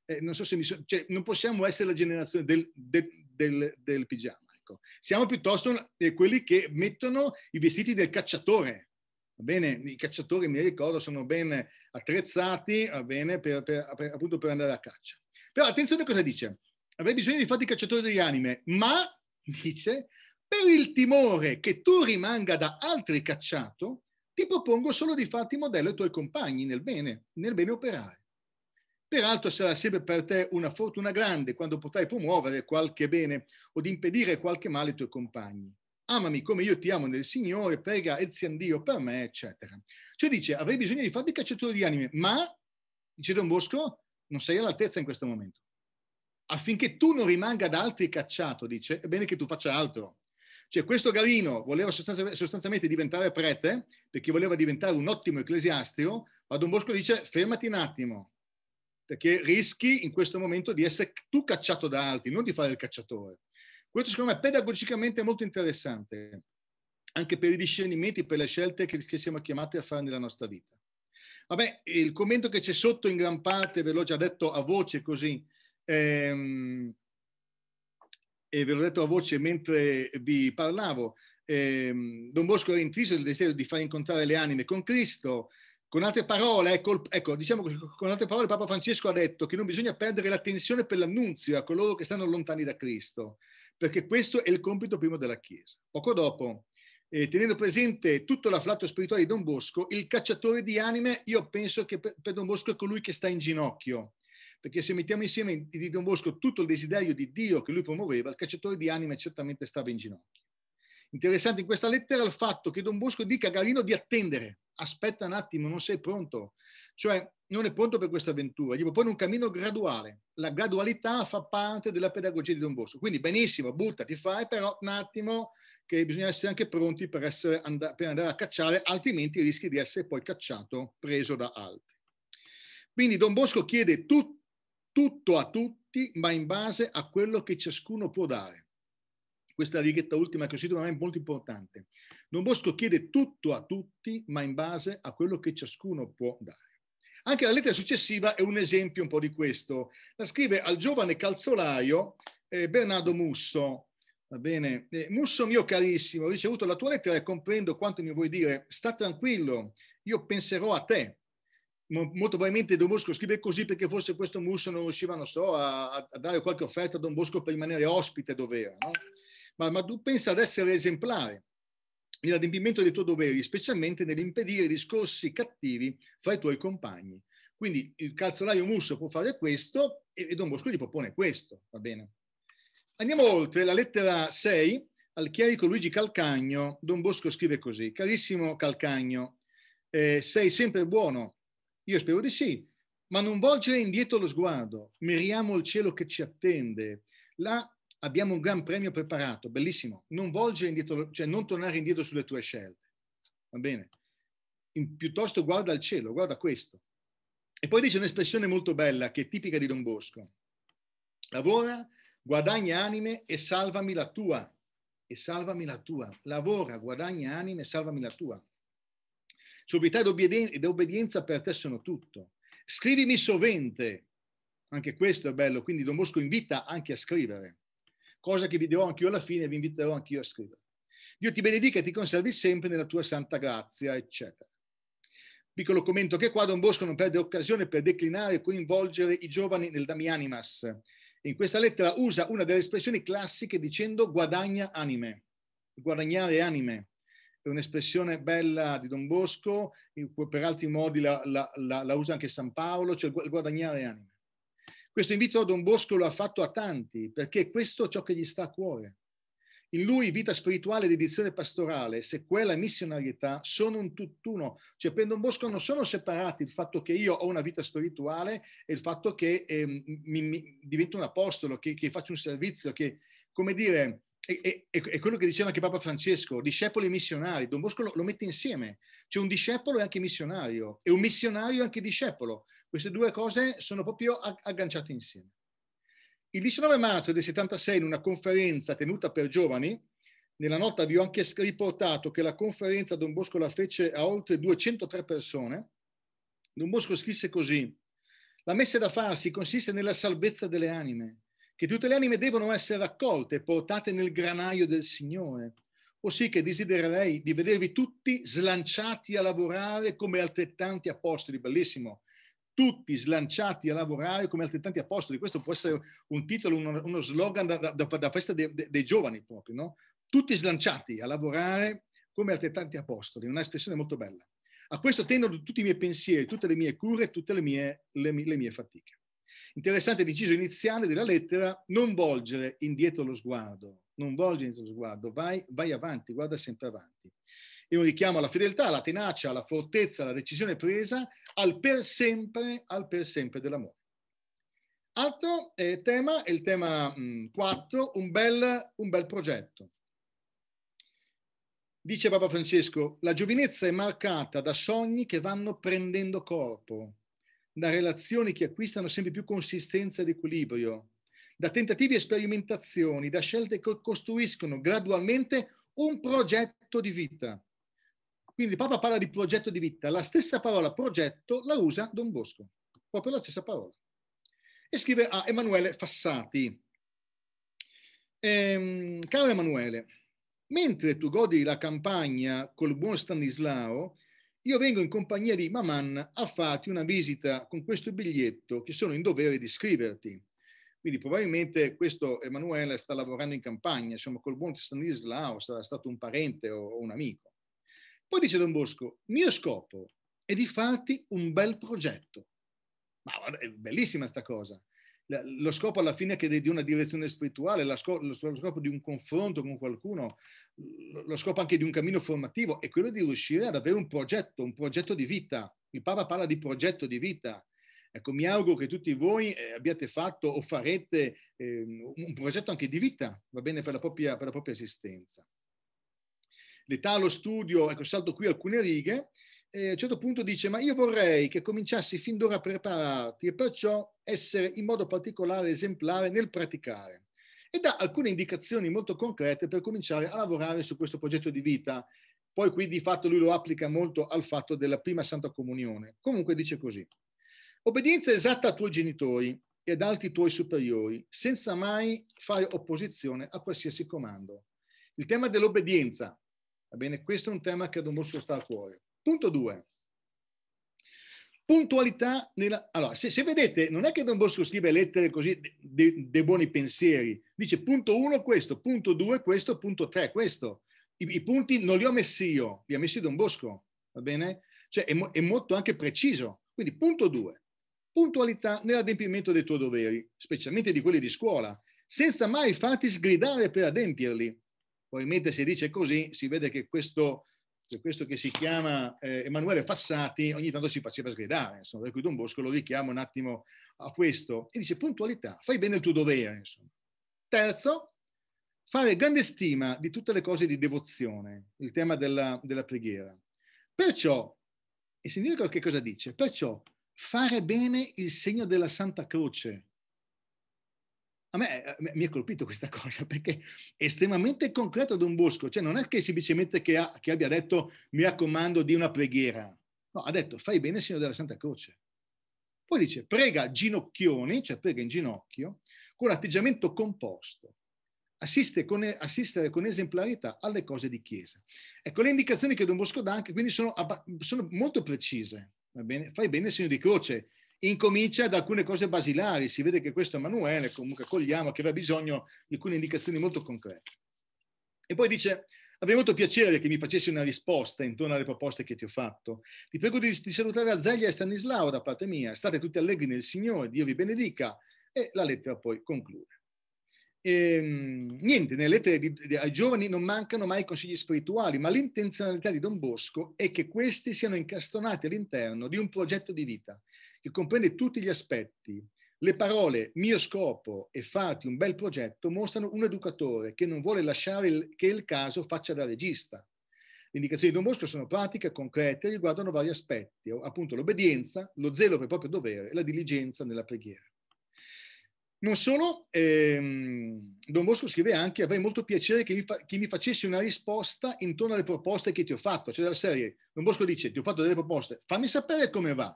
eh, non so se mi so, cioè, non possiamo essere la generazione del, del, del, del pigiama, ecco. Siamo piuttosto eh, quelli che mettono i vestiti del cacciatore, va bene? I cacciatori, mi ricordo, sono ben attrezzati, va bene, per, per, per, appunto per andare a caccia. Però attenzione a cosa dice, avrei bisogno di fatti cacciatori degli anime, ma, dice, per il timore che tu rimanga da altri cacciato, ti propongo solo di farti modello ai tuoi compagni nel bene, nel bene operare. Peraltro sarà sempre per te una fortuna grande quando potrai promuovere qualche bene o impedire qualche male ai tuoi compagni. Amami come io ti amo nel Signore, prega Ezian Dio per me, eccetera. Cioè dice, avrei bisogno di farti cacciatore di anime, ma, dice Don Bosco, non sei all'altezza in questo momento. Affinché tu non rimanga da altri cacciato, dice, è bene che tu faccia altro. Cioè questo Galino voleva sostanzialmente, sostanzialmente diventare prete perché voleva diventare un ottimo ecclesiastico, ma Don Bosco dice fermati un attimo, perché rischi in questo momento di essere tu cacciato da altri, non di fare il cacciatore. Questo secondo me è pedagogicamente molto interessante, anche per i discernimenti, per le scelte che, che siamo chiamati a fare nella nostra vita. Vabbè, il commento che c'è sotto in gran parte, ve l'ho già detto a voce così, ehm, e ve l'ho detto a voce mentre vi parlavo, ehm, Don Bosco era intriso del desiderio di far incontrare le anime con Cristo. Con altre parole, ecco, ecco, diciamo con altre parole, Papa Francesco ha detto che non bisogna perdere l'attenzione per l'annunzio a coloro che stanno lontani da Cristo, perché questo è il compito primo della Chiesa. Poco dopo, eh, tenendo presente tutto l'afflatto spirituale di Don Bosco, il cacciatore di anime, io penso che per, per Don Bosco è colui che sta in ginocchio, perché se mettiamo insieme di Don Bosco tutto il desiderio di Dio che lui promuoveva, il cacciatore di anime certamente stava in ginocchio. Interessante in questa lettera il fatto che Don Bosco dica a Galino di attendere, aspetta un attimo, non sei pronto, cioè non è pronto per questa avventura, gli propone un cammino graduale, la gradualità fa parte della pedagogia di Don Bosco, quindi benissimo, buttati, fai, però un attimo che bisogna essere anche pronti per, essere, per andare a cacciare, altrimenti rischi di essere poi cacciato, preso da altri. Quindi Don Bosco chiede tutto tutto a tutti, ma in base a quello che ciascuno può dare. Questa righetta ultima che ho citato è molto importante. Don Bosco chiede tutto a tutti, ma in base a quello che ciascuno può dare. Anche la lettera successiva è un esempio un po' di questo. La scrive al giovane calzolaio eh, Bernardo Musso. Va bene. Eh, Musso mio carissimo, ho ricevuto la tua lettera e comprendo quanto mi vuoi dire. Sta tranquillo, io penserò a te molto probabilmente Don Bosco scrive così perché forse questo Musso non riusciva, non so, a, a, dare qualche offerta a Don Bosco per rimanere ospite dove era, no? ma, ma, tu pensa ad essere esemplare nell'adempimento dei tuoi doveri, specialmente nell'impedire discorsi cattivi fra i tuoi compagni. Quindi il calzolaio Musso può fare questo e, e Don Bosco gli propone questo, va bene? Andiamo oltre, la lettera 6 al chierico Luigi Calcagno, Don Bosco scrive così, carissimo Calcagno, eh, sei sempre buono io spero di sì, ma non volgere indietro lo sguardo, miriamo il cielo che ci attende. Là abbiamo un gran premio preparato, bellissimo. Non volgere indietro, cioè non tornare indietro sulle tue scelte. Va bene? In, piuttosto guarda il cielo, guarda questo. E poi dice un'espressione molto bella che è tipica di Don Bosco. Lavora, guadagna anime e salvami la tua. E salvami la tua. Lavora, guadagna anime e salvami la tua. Sobrietà ed, obbedienza per te sono tutto. Scrivimi sovente, anche questo è bello, quindi Don Bosco invita anche a scrivere, cosa che vi dirò anch'io alla fine, vi inviterò anch'io a scrivere. Dio ti benedica e ti conservi sempre nella tua santa grazia, eccetera. Piccolo commento che qua Don Bosco non perde occasione per declinare e coinvolgere i giovani nel Damianimas. In questa lettera usa una delle espressioni classiche dicendo guadagna anime, guadagnare anime è un'espressione bella di Don Bosco, per altri modi la, la, la, la usa anche San Paolo, cioè guadagnare anime. Questo invito a Don Bosco lo ha fatto a tanti, perché questo è ciò che gli sta a cuore. In lui vita spirituale, ed edizione pastorale, sequela e missionarietà sono un tutt'uno. Cioè per Don Bosco non sono separati il fatto che io ho una vita spirituale e il fatto che eh, mi, mi divento un apostolo, che, che, faccio un servizio, che, come dire, e, e, e, quello che diceva anche Papa Francesco, discepoli e missionari, Don Bosco lo, lo mette insieme, c'è un discepolo e anche missionario, e un missionario e anche discepolo. Queste due cose sono proprio agganciate insieme. Il 19 marzo del 76, in una conferenza tenuta per giovani, nella nota vi ho anche riportato che la conferenza Don Bosco la fece a oltre 203 persone, Don Bosco scrisse così, la messa da farsi consiste nella salvezza delle anime che tutte le anime devono essere raccolte e portate nel granaio del Signore. Così che desidererei di vedervi tutti slanciati a lavorare come altrettanti apostoli. Bellissimo. Tutti slanciati a lavorare come altrettanti apostoli. Questo può essere un titolo, uno, uno slogan da, da, da festa dei, dei giovani proprio, no? Tutti slanciati a lavorare come altrettanti apostoli. Una espressione molto bella. A questo tendono tutti i miei pensieri, tutte le mie cure, tutte le mie, le le mie fatiche. Interessante deciso iniziale della lettera, non volgere indietro lo sguardo, non volgere indietro lo sguardo, vai, vai avanti, guarda sempre avanti. È un richiamo alla fedeltà, alla tenacia, alla fortezza, alla decisione presa, al per sempre, al per sempre dell'amore. Altro eh, tema è il tema 4, mm, un bel, un bel progetto. Dice Papa Francesco, la giovinezza è marcata da sogni che vanno prendendo corpo, da relazioni che acquistano sempre più consistenza ed equilibrio, da tentativi e sperimentazioni, da scelte che costruiscono gradualmente un progetto di vita. Quindi il Papa parla di progetto di vita, la stessa parola progetto la usa Don Bosco, proprio la stessa parola. E scrive a Emanuele Fassati. Ehm, caro Emanuele, mentre tu godi la campagna col buon Stanislao, io vengo in compagnia di Maman a farti una visita con questo biglietto che sono in dovere di scriverti. Quindi probabilmente questo Emanuele sta lavorando in campagna, insomma col buon Stanislao sarà stato un parente o un amico. Poi dice Don Bosco, mio scopo è di farti un bel progetto. Ma è bellissima sta cosa lo scopo alla fine è che di una direzione spirituale, lo scopo di un confronto con qualcuno, lo scopo anche di un cammino formativo è quello di riuscire ad avere un progetto, un progetto di vita. Il Papa parla di progetto di vita. Ecco, mi auguro che tutti voi eh, abbiate fatto o farete eh, un progetto anche di vita, va bene, per la propria, per la propria esistenza. L'età allo studio, ecco, salto qui alcune righe, eh, a un certo punto dice ma io vorrei che cominciassi fin d'ora a prepararti e perciò essere in modo particolare esemplare nel praticare e dà alcune indicazioni molto concrete per cominciare a lavorare su questo progetto di vita. Poi qui di fatto lui lo applica molto al fatto della prima Santa Comunione. Comunque dice così. Obbedienza esatta a tuoi genitori e ad altri tuoi superiori, senza mai fare opposizione a qualsiasi comando. Il tema dell'obbedienza, va bene, questo è un tema che ad un Bosco sta a cuore. Punto 2. Puntualità nella... Allora, se, se, vedete, non è che Don Bosco scrive lettere così dei de buoni pensieri. Dice punto 1 questo, punto 2 questo, punto 3 questo. I, I, punti non li ho messi io, li ha messi Don Bosco, va bene? Cioè è, mo, è molto anche preciso. Quindi punto 2. Puntualità nell'adempimento dei tuoi doveri, specialmente di quelli di scuola, senza mai farti sgridare per adempierli. Probabilmente se dice così si vede che questo per questo che si chiama eh, Emanuele Fassati, ogni tanto si faceva sgridare, insomma, per cui Don Bosco lo richiama un attimo a questo e dice puntualità, fai bene il tuo dovere, insomma. Terzo, fare grande stima di tutte le cose di devozione, il tema della, della preghiera. Perciò, e sentite che cosa dice, perciò fare bene il segno della Santa Croce, a me, eh, mi ha colpito questa cosa perché è estremamente concreto Don Bosco, cioè non è che semplicemente che, ha, che abbia detto mi raccomando di una preghiera, no, ha detto fai bene segno della Santa Croce. Poi dice prega ginocchioni, cioè prega in ginocchio, con atteggiamento composto, assiste con, assistere con esemplarità alle cose di Chiesa. Ecco, le indicazioni che Don Bosco dà anche quindi sono, sono molto precise. Va bene? Fai bene il segno di croce, incomincia da alcune cose basilari. Si vede che questo Emanuele, comunque cogliamo, che aveva bisogno di alcune indicazioni molto concrete. E poi dice, avrei molto piacere che mi facessi una risposta intorno alle proposte che ti ho fatto. Ti prego di, di salutare Azzalia e Stanislao da parte mia. State tutti allegri nel Signore, Dio vi benedica. E la lettera poi conclude. Ehm, niente, nelle lettere di, di, ai giovani non mancano mai consigli spirituali, ma l'intenzionalità di Don Bosco è che questi siano incastonati all'interno di un progetto di vita che comprende tutti gli aspetti. Le parole mio scopo e fatti un bel progetto mostrano un educatore che non vuole lasciare il, che il caso faccia da regista. Le indicazioni di Don Bosco sono pratiche concrete e riguardano vari aspetti, appunto l'obbedienza, lo zelo per il proprio dovere e la diligenza nella preghiera. Non solo, ehm, Don Bosco scrive anche, avrei molto piacere che mi, fa, che mi, facessi una risposta intorno alle proposte che ti ho fatto, cioè della serie. Don Bosco dice, ti ho fatto delle proposte, fammi sapere come va.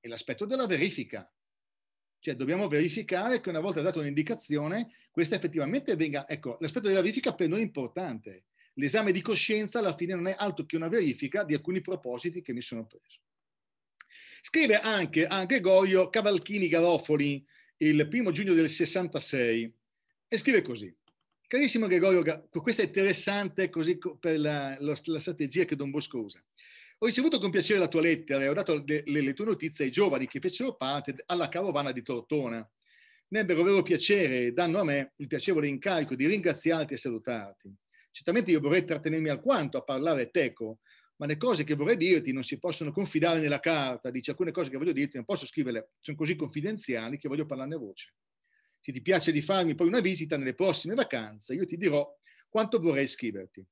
E l'aspetto della verifica. Cioè dobbiamo verificare che una volta data un'indicazione, questa effettivamente venga... Ecco, l'aspetto della verifica per noi è importante. L'esame di coscienza alla fine non è altro che una verifica di alcuni propositi che mi sono preso. Scrive anche a Gregorio Cavalchini Garofoli, il primo giugno del 66 e scrive così. Carissimo Gregorio, questo è interessante così per la, la strategia che Don Bosco usa. Ho ricevuto con piacere la tua lettera e ho dato le, le tue notizie ai giovani che fecero parte alla carovana di Tortona. Ne ebbero vero piacere e danno a me il piacevole incarico di ringraziarti e salutarti. Certamente io vorrei trattenermi alquanto a parlare teco, ma le cose che vorrei dirti non si possono confidare nella carta, dice alcune cose che voglio dirti, non posso scriverle, sono così confidenziali che voglio parlarne a voce. Se ti piace di farmi poi una visita nelle prossime vacanze, io ti dirò quanto vorrei scriverti.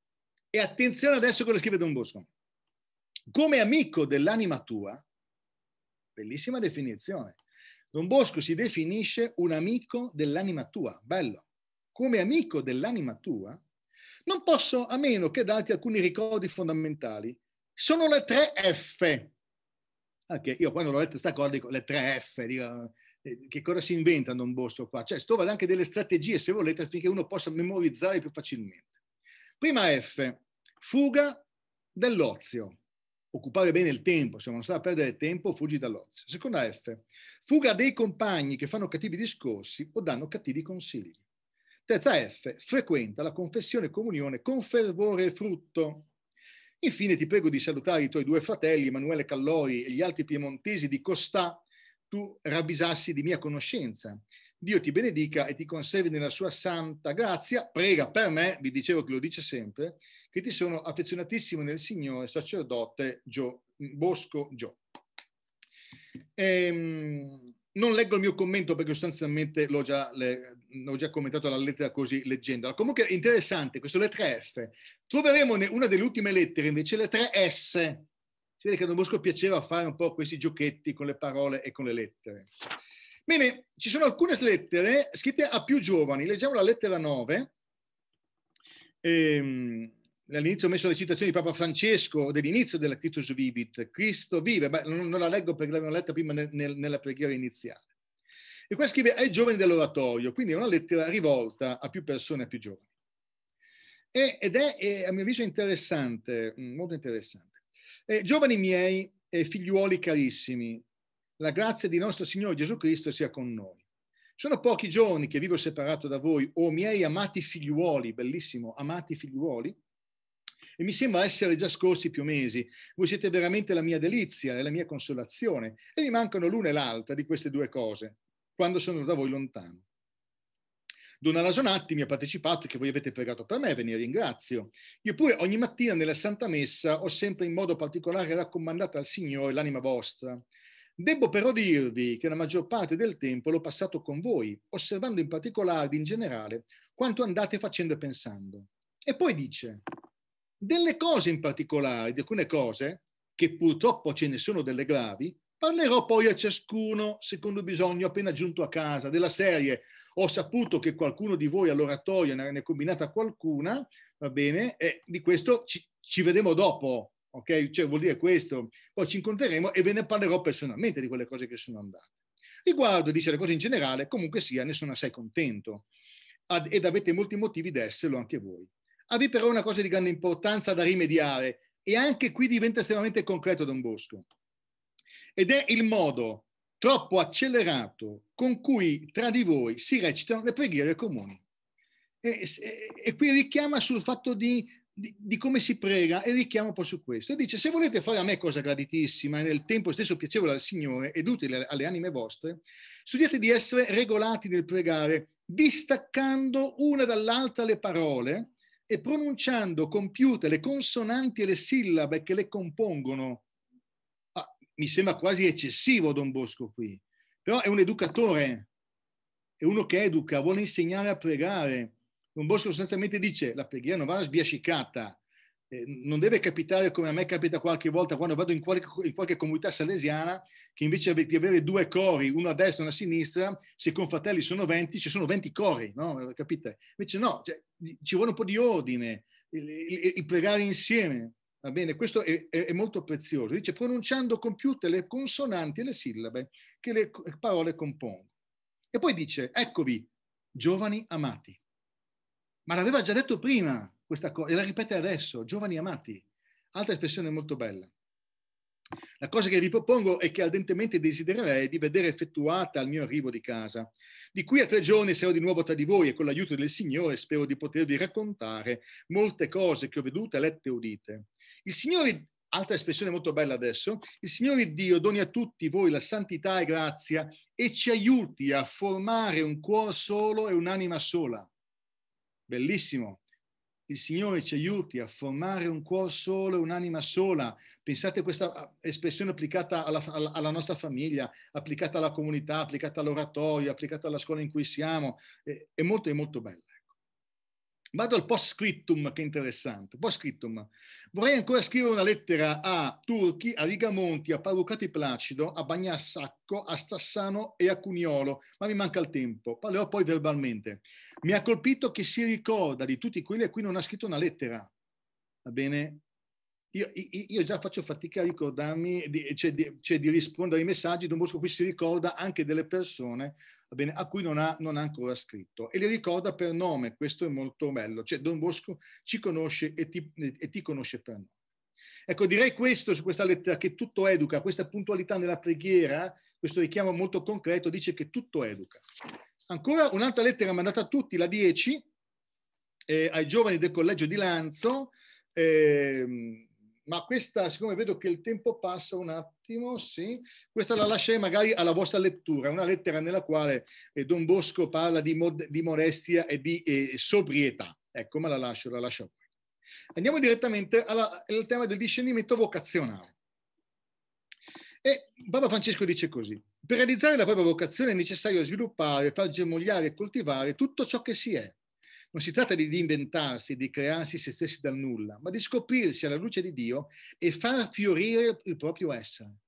E attenzione adesso a quello che scrive Don Bosco. Come amico dell'anima tua, bellissima definizione, Don Bosco si definisce un amico dell'anima tua, bello. Come amico dell'anima tua, non posso a meno che darti alcuni ricordi fondamentali. Sono le tre f Anche ah, io quando l'ho letto sta cosa dico le tre f dico, eh, che cosa si inventa in un borso qua? Cioè, trovate anche delle strategie, se volete, affinché uno possa memorizzare più facilmente. Prima F, fuga dall'ozio. Occupare bene il tempo, se non sta a perdere tempo, fuggi dall'ozio. Seconda F, fuga dei compagni che fanno cattivi discorsi o danno cattivi consigli. Terza F, frequenta la confessione e comunione con fervore e frutto. Infine ti prego di salutare i tuoi due fratelli, Emanuele Callori e gli altri piemontesi di Costà, tu ravvisassi di mia conoscenza. Dio ti benedica e ti conservi nella sua santa grazia. Prega per me, vi dicevo che lo dice sempre, che ti sono affezionatissimo nel Signore, sacerdote Gio, Bosco Gio. Ehm, non leggo il mio commento perché sostanzialmente l'ho già le, ho già commentato la lettera così leggendola. Comunque è interessante, questo lettera F. Troveremo una delle ultime lettere invece, le tre s Si vede che a Don Bosco piaceva fare un po' questi giochetti con le parole e con le lettere. Bene, ci sono alcune lettere scritte a più giovani. Leggiamo la lettera 9. Ehm, all'inizio ho messo le citazioni di Papa Francesco dell'inizio della Titus Vivit, Cristo vive, Beh, non, la leggo perché l'avevo letta prima nel, nella preghiera iniziale. E qua scrive ai giovani dell'oratorio, quindi è una lettera rivolta a più persone, a più giovani. E, ed è, è, a mio avviso, interessante, mm, molto interessante. Eh, giovani miei e figliuoli carissimi, la grazia di nostro Signore Gesù Cristo sia con noi. Sono pochi giorni che vivo separato da voi, o miei amati figliuoli, bellissimo, amati figliuoli, e mi sembra essere già scorsi più mesi. Voi siete veramente la mia delizia e la mia consolazione, e mi mancano l'una e l'altra di queste due cose quando sono da voi lontano. Donna Lasonatti mi ha partecipato, che voi avete pregato per me, ve ne ringrazio. Io pure ogni mattina nella Santa Messa ho sempre in modo particolare raccomandata al Signore l'anima vostra. Debbo però dirvi che la maggior parte del tempo l'ho passato con voi, osservando in particolare ed in generale quanto andate facendo e pensando. E poi dice, delle cose in particolare, di alcune cose, che purtroppo ce ne sono delle gravi, Parlerò poi a ciascuno, secondo bisogno, appena giunto a casa, della serie. Ho saputo che qualcuno di voi all'oratorio ne ha combinata qualcuna, va bene, e di questo ci, ci vedremo dopo, ok? Cioè vuol dire questo. Poi ci incontreremo e ve ne parlerò personalmente di quelle cose che sono andate. Riguardo, dice le cose in generale, comunque sia, ne sono assai contento ad, ed avete molti motivi d'esserlo anche voi. Avete però una cosa di grande importanza da rimediare e anche qui diventa estremamente concreto Don Bosco ed è il modo troppo accelerato con cui tra di voi si recitano le preghiere comuni. E, e, e qui richiama sul fatto di, di, di, come si prega e richiama un po' su questo. E dice, se volete fare a me cosa graditissima e nel tempo stesso piacevole al Signore ed utile alle anime vostre, studiate di essere regolati nel pregare, distaccando una dall'altra le parole e pronunciando compiute le consonanti e le sillabe che le compongono mi sembra quasi eccessivo Don Bosco qui, però è un educatore, è uno che educa, vuole insegnare a pregare. Don Bosco sostanzialmente dice la preghiera non va sbiascicata, eh, non deve capitare come a me capita qualche volta quando vado in qualche, in qualche comunità salesiana, che invece di avere due cori, uno a destra e uno a sinistra, se con fratelli sono 20, ci sono 20 cori, no? Capite? Invece no, cioè, ci vuole un po' di ordine, il, il, il pregare insieme. Va bene, questo è, è, è, molto prezioso. Dice pronunciando compiute le consonanti e le sillabe che le parole compongono. E poi dice, eccovi, giovani amati. Ma l'aveva già detto prima questa cosa, e la ripete adesso, giovani amati. Altra espressione molto bella. La cosa che vi propongo è che ardentemente desidererei di vedere effettuata al mio arrivo di casa. Di qui a tre giorni sarò di nuovo tra di voi e con l'aiuto del Signore spero di potervi raccontare molte cose che ho vedute, lette e udite. Il Signore, altra espressione molto bella adesso, il Signore Dio doni a tutti voi la santità e grazia e ci aiuti a formare un cuore solo e un'anima sola. Bellissimo. Il Signore ci aiuti a formare un cuore solo e un'anima sola. Pensate a questa espressione applicata alla, alla, nostra famiglia, applicata alla comunità, applicata all'oratorio, applicata alla scuola in cui siamo. È, è molto, è molto bella. Vado al post scriptum, che è interessante. Post scriptum. Vorrei ancora scrivere una lettera a Turchi, a Rigamonti, a Parrucati Placido, a Bagnassacco, a Stassano e a Cugnolo, ma mi manca il tempo. Parlerò poi verbalmente. Mi ha colpito che si ricorda di tutti quelli a cui non ha scritto una lettera. Va bene? io, io, già faccio fatica a ricordarmi, di, cioè, di, cioè, di rispondere ai messaggi, Don Bosco qui si ricorda anche delle persone bene, a cui non ha, non ha, ancora scritto e le ricorda per nome, questo è molto bello, cioè Don Bosco ci conosce e ti, e ti conosce per nome. Ecco, direi questo su questa lettera, che tutto educa, questa puntualità nella preghiera, questo richiamo molto concreto, dice che tutto educa. Ancora un'altra lettera mandata a tutti, la 10, eh, ai giovani del collegio di Lanzo, eh, ma questa, siccome vedo che il tempo passa un attimo, sì, questa la lascerei magari alla vostra lettura, una lettera nella quale eh, Don Bosco parla di, mod- di modestia e di eh, sobrietà. Ecco, ma la lascio, la lascio Andiamo direttamente alla, al tema del discernimento vocazionale. E Papa Francesco dice così, per realizzare la propria vocazione è necessario sviluppare, far germogliare e coltivare tutto ciò che si è, non si tratta di inventarsi, di crearsi se stessi dal nulla, ma di scoprirsi alla luce di Dio e far fiorire il proprio essere.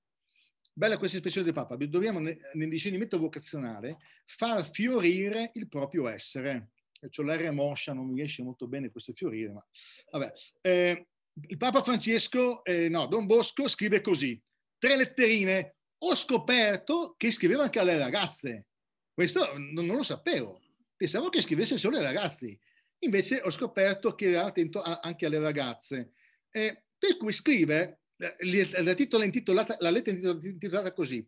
Bella questa espressione del Papa, dobbiamo nel discernimento vocazionale far fiorire il proprio essere. Cioè l'aria moscia non mi riesce molto bene questo fiorire, ma vabbè. Eh, il Papa Francesco, eh, no, Don Bosco scrive così, tre letterine, ho scoperto che scriveva anche alle ragazze. Questo non, lo sapevo. Pensavo che scrivesse solo ai ragazzi, invece ho scoperto che era attento a, anche alle ragazze. Eh, per cui scrive, eh, la, titola intitolata, la lettera intitolata, intitolata così,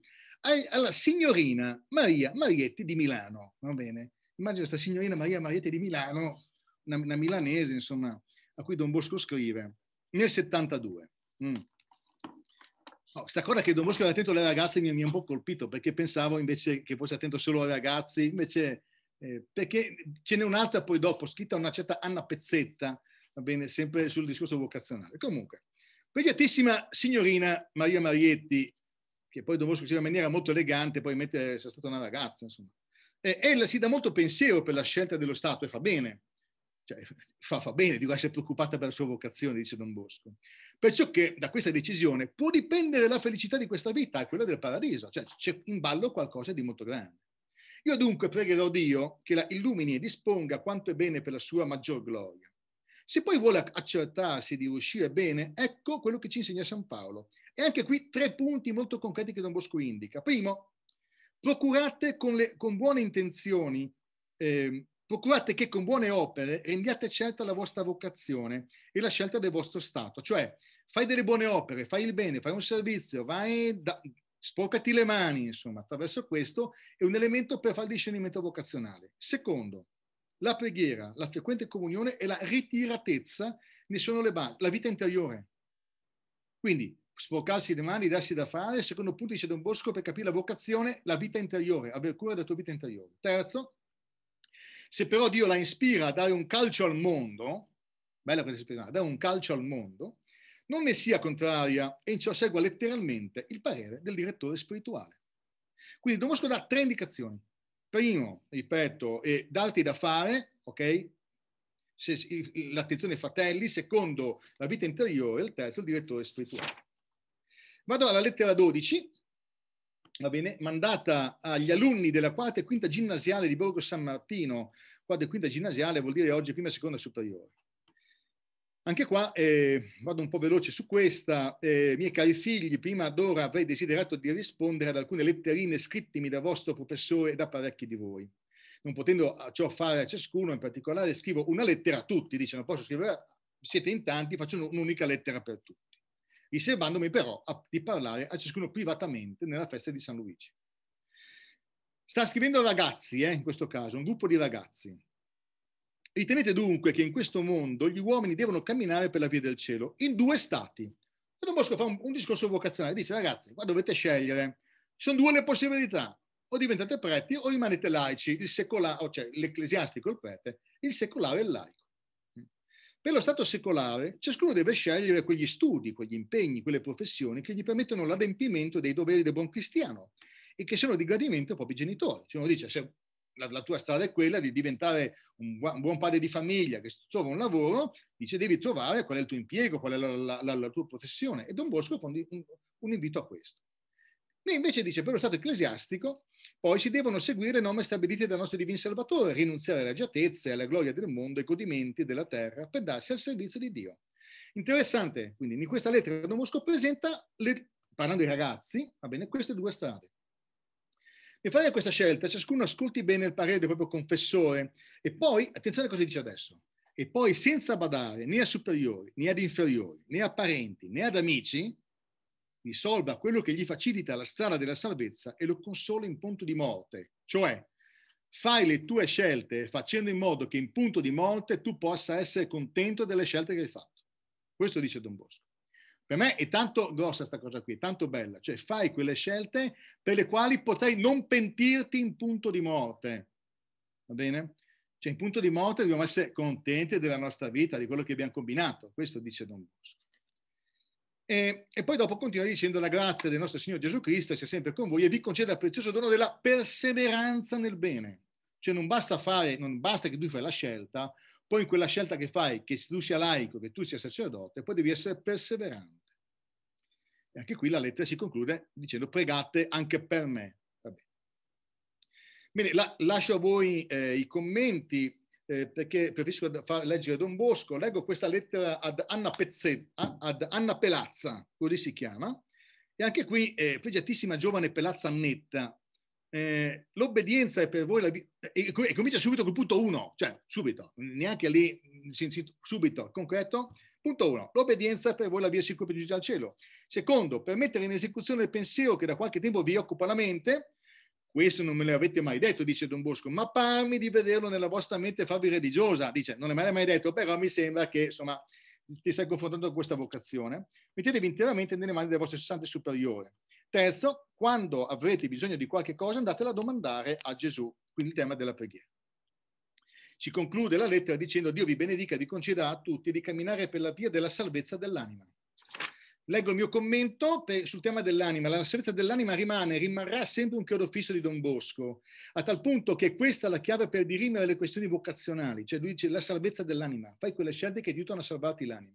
alla signorina Maria Marietti di Milano, va bene? Immagino questa signorina Maria Marietti di Milano, una, una milanese, insomma, a cui Don Bosco scrive, nel 72. Mm. Oh, sta cosa che Don Bosco era attento alle ragazze mi ha un po' colpito perché pensavo invece che fosse attento solo ai ragazzi, invece eh, perché ce n'è un'altra poi dopo, scritta una certa Anna Pezzetta, va bene, sempre sul discorso vocazionale. Comunque, pregiatissima signorina Maria Marietti, che poi dovevo scrivere in maniera molto elegante, poi mette, eh, sia stata una ragazza, insomma. Eh, ella si dà molto pensiero per la scelta dello Stato e fa bene, cioè, fa, fa, bene, dico, essere preoccupata per la sua vocazione, dice Don Bosco. Perciò che da questa decisione può dipendere la felicità di questa vita e quella del paradiso, cioè c'è in ballo qualcosa di molto grande. Io dunque pregherò Dio che la illumini e disponga quanto è bene per la sua maggior gloria. Se poi vuole accertarsi di riuscire bene, ecco quello che ci insegna San Paolo. E anche qui tre punti molto concreti che Don Bosco indica. Primo, procurate con, le, con buone intenzioni, eh, procurate che con buone opere rendiate certa la vostra vocazione e la scelta del vostro stato. Cioè, fai delle buone opere, fai il bene, fai un servizio, vai da, Sporcati le mani, insomma, attraverso questo è un elemento per fare il discernimento vocazionale. Secondo, la preghiera, la frequente comunione e la ritiratezza ne sono le basi, la vita interiore. Quindi sporcarsi le mani, darsi da fare, secondo punto dice Don Bosco per capire la vocazione, la vita interiore, aver cura della tua vita interiore. Terzo, se però Dio la ispira a dare un calcio al mondo, bella questa espressione, dare un calcio al mondo, non ne sia contraria e in ciò segua letteralmente il parere del direttore spirituale. Quindi Don Bosco dà tre indicazioni. Primo, ripeto, è darti da fare, ok? l'attenzione ai fratelli, secondo la vita interiore, il terzo il direttore spirituale. Vado alla lettera 12, va bene, mandata agli alunni della quarta e quinta ginnasiale di Borgo San Martino, quarta e quinta ginnasiale vuol dire oggi prima e seconda superiore. Anche qua eh, vado un po' veloce su questa. Eh, miei cari figli, prima d'ora avrei desiderato di rispondere ad alcune letterine scrittimi da vostro professore e da parecchi di voi. Non potendo ciò fare a ciascuno, in particolare scrivo una lettera a tutti, dice non posso scrivere, siete in tanti, faccio un'unica lettera per tutti, riservandomi però a, di parlare a ciascuno privatamente nella festa di San Luigi. Sta scrivendo ragazzi, eh, in questo caso, un gruppo di ragazzi Ritenete dunque che in questo mondo gli uomini devono camminare per la via del cielo in due stati. Don Bosco fa un, un discorso vocazionale, dice ragazzi, qua dovete scegliere, ci sono due le possibilità, o diventate preti o rimanete laici, il secolare, cioè l'ecclesiastico e il prete, il secolare e il laico. Mm. Per lo Stato secolare ciascuno deve scegliere quegli studi, quegli impegni, quelle professioni che gli permettono l'adempimento dei doveri del buon cristiano e che sono di gradimento ai propri genitori. Cioè uno dice se la, la, tua strada è quella di diventare un, un, buon padre di famiglia che trova un lavoro, dice devi trovare qual è il tuo impiego, qual è la, la, la tua professione. E Don Bosco fa un, un invito a questo. Lei invece dice per lo stato ecclesiastico poi si devono seguire norme stabilite dal nostro Divin Salvatore, rinunziare alle agiatezze, alla gloria del mondo, ai godimenti della terra per darsi al servizio di Dio. Interessante, quindi in questa lettera Don Bosco presenta, le, parlando ai ragazzi, va bene, queste due strade. Per fare questa scelta ciascuno ascolti bene il parere del proprio confessore e poi, attenzione a cosa dice adesso, e poi senza badare né a superiori, né ad inferiori, né a parenti, né ad amici, risolva quello che gli facilita la strada della salvezza e lo consola in punto di morte. Cioè, fai le tue scelte facendo in modo che in punto di morte tu possa essere contento delle scelte che hai fatto. Questo dice Don Bosco. Per me è tanto grossa questa cosa qui, è tanto bella, cioè fai quelle scelte per le quali potrai non pentirti in punto di morte. Va bene? Cioè in punto di morte dobbiamo essere contenti della nostra vita, di quello che abbiamo combinato. Questo dice Don Bosco. E, e, poi dopo continua dicendo la grazia del nostro Signore Gesù Cristo sia sempre con voi e vi conceda il prezioso dono della perseveranza nel bene. Cioè non basta, fare, non basta che tu fai la scelta, poi in quella scelta che fai, che tu sia laico, che tu sia sacerdote, poi devi essere perseverante e anche qui la lettera si conclude dicendo pregate anche per me. Bene, la, lascio a voi eh, i commenti eh, perché preferisco far leggere Don Bosco. Leggo questa lettera ad Anna, Pezzet, ad Anna Pelazza, così si chiama. E anche qui, eh, pregiatissima giovane Pelazza netta, eh, l'obbedienza è per voi la vita. E, e, comincia subito col punto 1, cioè subito, neanche lì, subito, concreto. Punto 1. L'obbedienza per voi è la via sicura per giungere al cielo. Secondo, per mettere in esecuzione il pensiero che da qualche tempo vi occupa la mente, questo non me l'avete mai detto, dice Don Bosco, ma parmi di vederlo nella vostra mente farvi religiosa, dice, non è mai, mai detto, però mi sembra che, insomma, ti stai confrontando con questa vocazione. Mettetevi interamente nelle mani del vostro sessante superiore. Terzo, quando avrete bisogno di qualche cosa, andatela a domandare a Gesù, quindi il tema della preghiera ci conclude la lettera dicendo Dio vi benedica, vi conceda a tutti di camminare per la via della salvezza dell'anima. Leggo il mio commento per, sul tema dell'anima. La salvezza dell'anima rimane, rimarrà sempre un chiodo fisso di Don Bosco, a tal punto che questa è la chiave per dirimere le questioni vocazionali. Cioè lui dice la salvezza dell'anima, fai quelle scelte che aiutano a salvarti l'anima.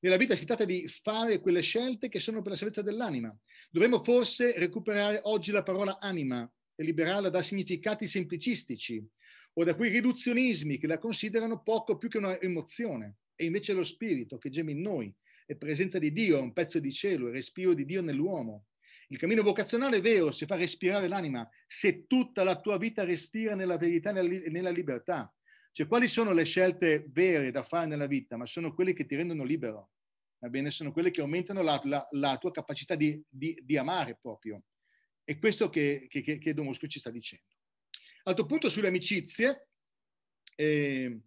Nella vita si tratta di fare quelle scelte che sono per la salvezza dell'anima. Dovremmo forse recuperare oggi la parola anima e liberarla da significati semplicistici, o da quei riduzionismi che la considerano poco più che un'emozione. E invece lo spirito che geme in noi è presenza di Dio, è un pezzo di cielo, è respiro di Dio nell'uomo. Il cammino vocazionale è vero, se fa respirare l'anima se tutta la tua vita respira nella verità e nella libertà. Cioè, quali sono le scelte vere da fare nella vita? Ma sono quelle che ti rendono libero, va bene? Sono quelle che aumentano la, la, la tua capacità di, di, di, amare proprio. È questo che, che, che Don Mosco ci sta dicendo. Altro punto sulle amicizie, eh,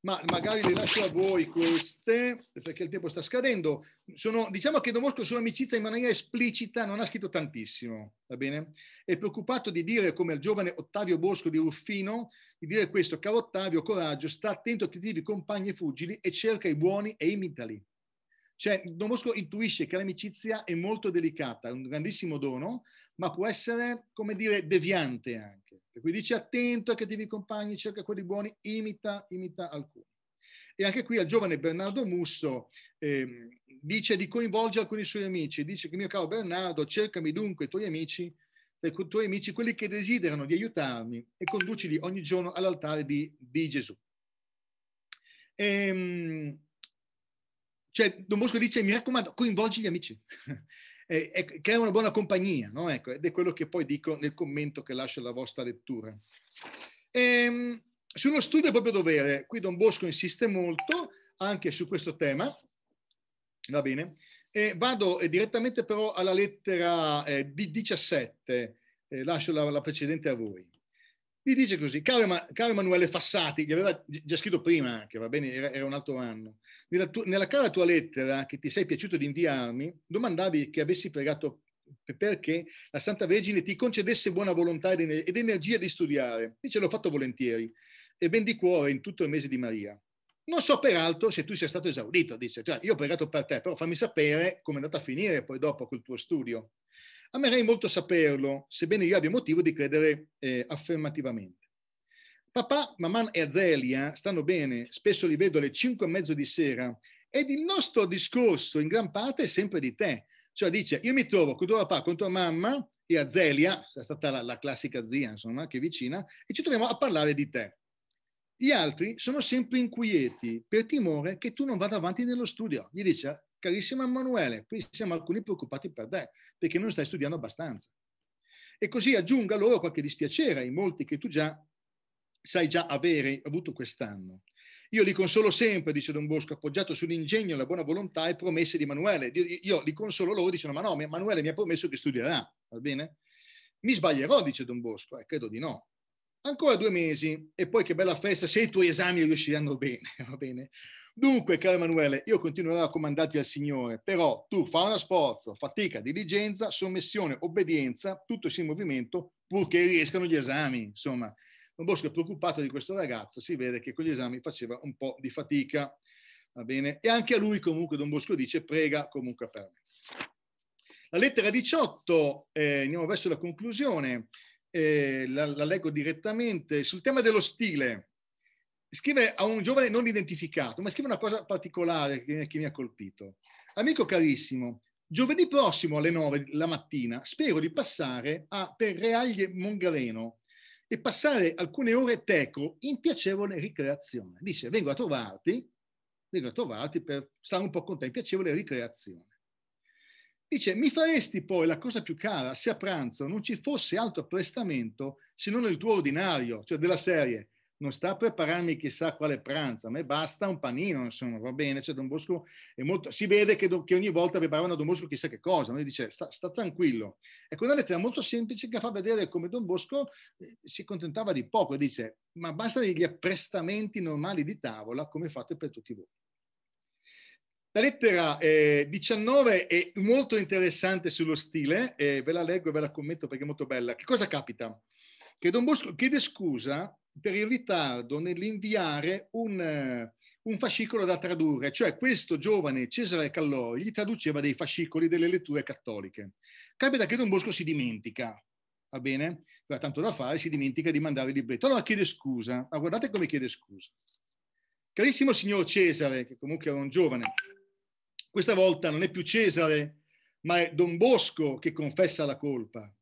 ma magari le lascio a voi queste, perché il tempo sta scadendo. Sono, diciamo che Don Bosco sull'amicizia in maniera esplicita non ha scritto tantissimo, va bene? È preoccupato di dire, come al giovane Ottavio Bosco di Ruffino, di dire questo, caro Ottavio, coraggio, sta attento a chi ti compagni e fuggili e cerca i buoni e imitali. Cioè, Don Bosco intuisce che l'amicizia è molto delicata, è un grandissimo dono, ma può essere, come dire, deviante anche. Per cui dice attento ai cattivi compagni, cerca quelli buoni, imita, imita alcuni. E anche qui al giovane Bernardo Musso eh, dice di coinvolgere alcuni suoi amici, dice che mio caro Bernardo cercami dunque i tuoi amici, i tuoi amici quelli che desiderano di aiutarmi e conducili ogni giorno all'altare di, di Gesù. E, ehm, cioè Don Bosco dice mi raccomando coinvolgi gli amici eh, è, crea una buona compagnia, no? ecco, ed è quello che poi dico nel commento che lascio alla vostra lettura. Ehm, sullo studio è proprio dovere, qui Don Bosco insiste molto anche su questo tema, va bene? E vado eh, direttamente però alla lettera eh, B17, eh, lascio la, la precedente a voi gli dice così, caro, Emanuele Fassati, gli aveva già scritto prima che va bene, era, era un altro anno, nella, tu, nella, cara tua lettera che ti sei piaciuto di inviarmi, domandavi che avessi pregato perché la Santa Vergine ti concedesse buona volontà ed energia di studiare. Dice, l'ho fatto volentieri e ben di cuore in tutto il mese di Maria. Non so peraltro se tu sia stato esaudito, dice, cioè, io ho pregato per te, però fammi sapere come è andata a finire poi dopo col tuo studio. Amerei molto saperlo, sebbene io abbia motivo di credere eh, affermativamente. Papà, mamma e Azelia eh, stanno bene, spesso li vedo alle 5 e mezzo di sera ed il nostro discorso in gran parte è sempre di te. Cioè dice, io mi trovo con tuo papà, con tua mamma e Azelia, eh, è stata la, la classica zia, insomma, che è vicina, e ci troviamo a parlare di te. Gli altri sono sempre inquieti per timore che tu non vada avanti nello studio. Gli dice, Carissimo Emanuele, qui siamo alcuni preoccupati per te, perché non stai studiando abbastanza. E così aggiunga loro qualche dispiacere ai molti che tu già sai già avere avuto quest'anno. Io li consolo sempre, dice Don Bosco, appoggiato sull'ingegno, la buona volontà e promesse di Emanuele. Io li consolo loro dicono, ma no, Emanuele mi ha promesso che studierà, va bene? Mi sbaglierò, dice Don Bosco, e eh, credo di no. Ancora due mesi e poi che bella festa se i tuoi esami riusciranno bene, va bene? Dunque, caro Emanuele, io continuerò a comandarti al Signore, però tu fa uno sforzo, fatica, diligenza, sommissione, obbedienza, tutto sia in movimento, purché riescano gli esami. Insomma, Don Bosco è preoccupato di questo ragazzo, si vede che con gli esami faceva un po' di fatica, va bene? E anche a lui comunque Don Bosco dice prega comunque per me. La lettera 18, eh, andiamo verso la conclusione, eh, la, la leggo direttamente, sul tema dello stile scrive a un giovane non identificato, ma scrive una cosa particolare che, che mi ha colpito. Amico carissimo, giovedì prossimo alle 9 la mattina spero di passare a, per Reaglie Mongaleno e passare alcune ore teco in piacevole ricreazione. Dice, vengo a trovarti, vengo a trovarti per stare un po' con te in piacevole ricreazione. Dice, mi faresti poi la cosa più cara se a pranzo non ci fosse altro apprestamento se non il tuo ordinario, cioè della serie non sta a prepararmi chissà quale pranzo, a me basta un panino, insomma, va bene, cioè Don Bosco è molto, si vede che, che ogni volta preparavano a Don Bosco chissà che cosa, lui dice sta, sta, tranquillo. Ecco, una lettera molto semplice che fa vedere come Don Bosco eh, si contentava di poco, dice ma basta gli apprestamenti normali di tavola come fate per tutti voi. La lettera eh, 19 è molto interessante sullo stile, eh, ve la leggo e ve la commento perché è molto bella. Che cosa capita? Che Don Bosco chiede scusa per il ritardo nell'inviare un, eh, un fascicolo da tradurre, cioè questo giovane Cesare Callò gli traduceva dei fascicoli delle letture cattoliche. Capita che Don Bosco si dimentica, va bene? Aveva tanto da fare, si dimentica di mandare il libretto. Allora chiede scusa, ma guardate come chiede scusa. Carissimo signor Cesare, che comunque era un giovane, questa volta non è più Cesare, ma è Don Bosco che confessa la colpa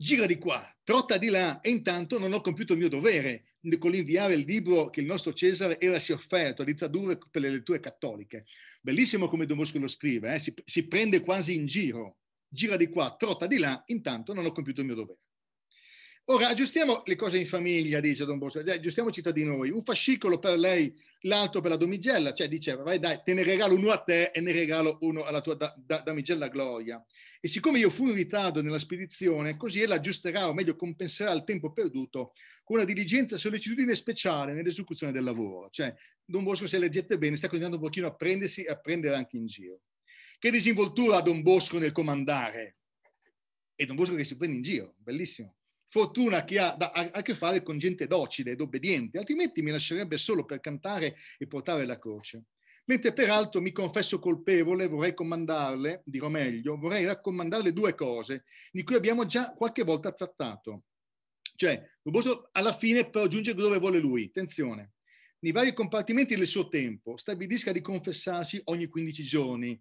gira di qua, trotta di là e intanto non ho compiuto il mio dovere con l'inviare il libro che il nostro Cesare era si offerto a dittature per le letture cattoliche. Bellissimo come Don Bosco lo scrive, eh? si, si prende quasi in giro, gira di qua, trotta di là, intanto non ho compiuto il mio dovere. Ora aggiustiamo le cose in famiglia, dice Don Bosco, aggiustiamoci tra di noi, un fascicolo per lei, l'altro per la domigella, cioè diceva vai dai, te ne regalo uno a te e ne regalo uno alla tua da, da, damigella Gloria. E siccome io fui in ritardo nella spedizione, così ella aggiusterà o meglio compenserà il tempo perduto con una diligenza e sollecitudine speciale nell'esecuzione del lavoro. Cioè, Don Bosco, se leggete bene, sta continuando un pochino a prendersi e a prendere anche in giro. Che disinvoltura ha Don Bosco nel comandare? E Don Bosco che si prende in giro, bellissimo fortuna che ha a, che fare con gente docile ed obbediente, altrimenti mi lascerebbe solo per cantare e portare la croce. Mentre peraltro mi confesso colpevole, vorrei comandarle, dirò meglio, vorrei raccomandarle due cose di cui abbiamo già qualche volta trattato. Cioè, Roboso alla fine però giunge dove vuole lui, attenzione. Nei vari compartimenti del suo tempo stabilisca di confessarsi ogni 15 giorni,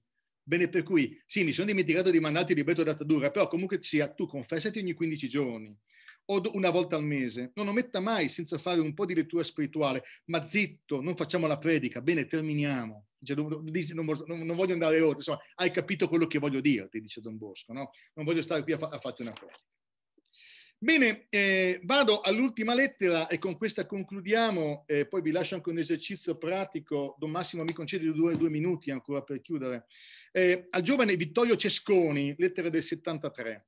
Bene, per cui sì, mi sono dimenticato di mandarti il libretto da tradurre, però comunque sia, tu confessati ogni 15 giorni o una volta al mese. Non ometta mai senza fare un po' di lettura spirituale, ma zitto, non facciamo la predica, bene, terminiamo. Cioè, non, non, non, voglio andare oltre, insomma, hai capito quello che voglio dirti, dice Don Bosco, no? Non voglio stare qui a, fa, a farti una predica. Bene, eh, vado all'ultima lettera e con questa concludiamo, eh, poi vi lascio anche un esercizio pratico, Don Massimo mi concede due, due minuti ancora per chiudere. Eh, al giovane Vittorio Cesconi, lettera del 73.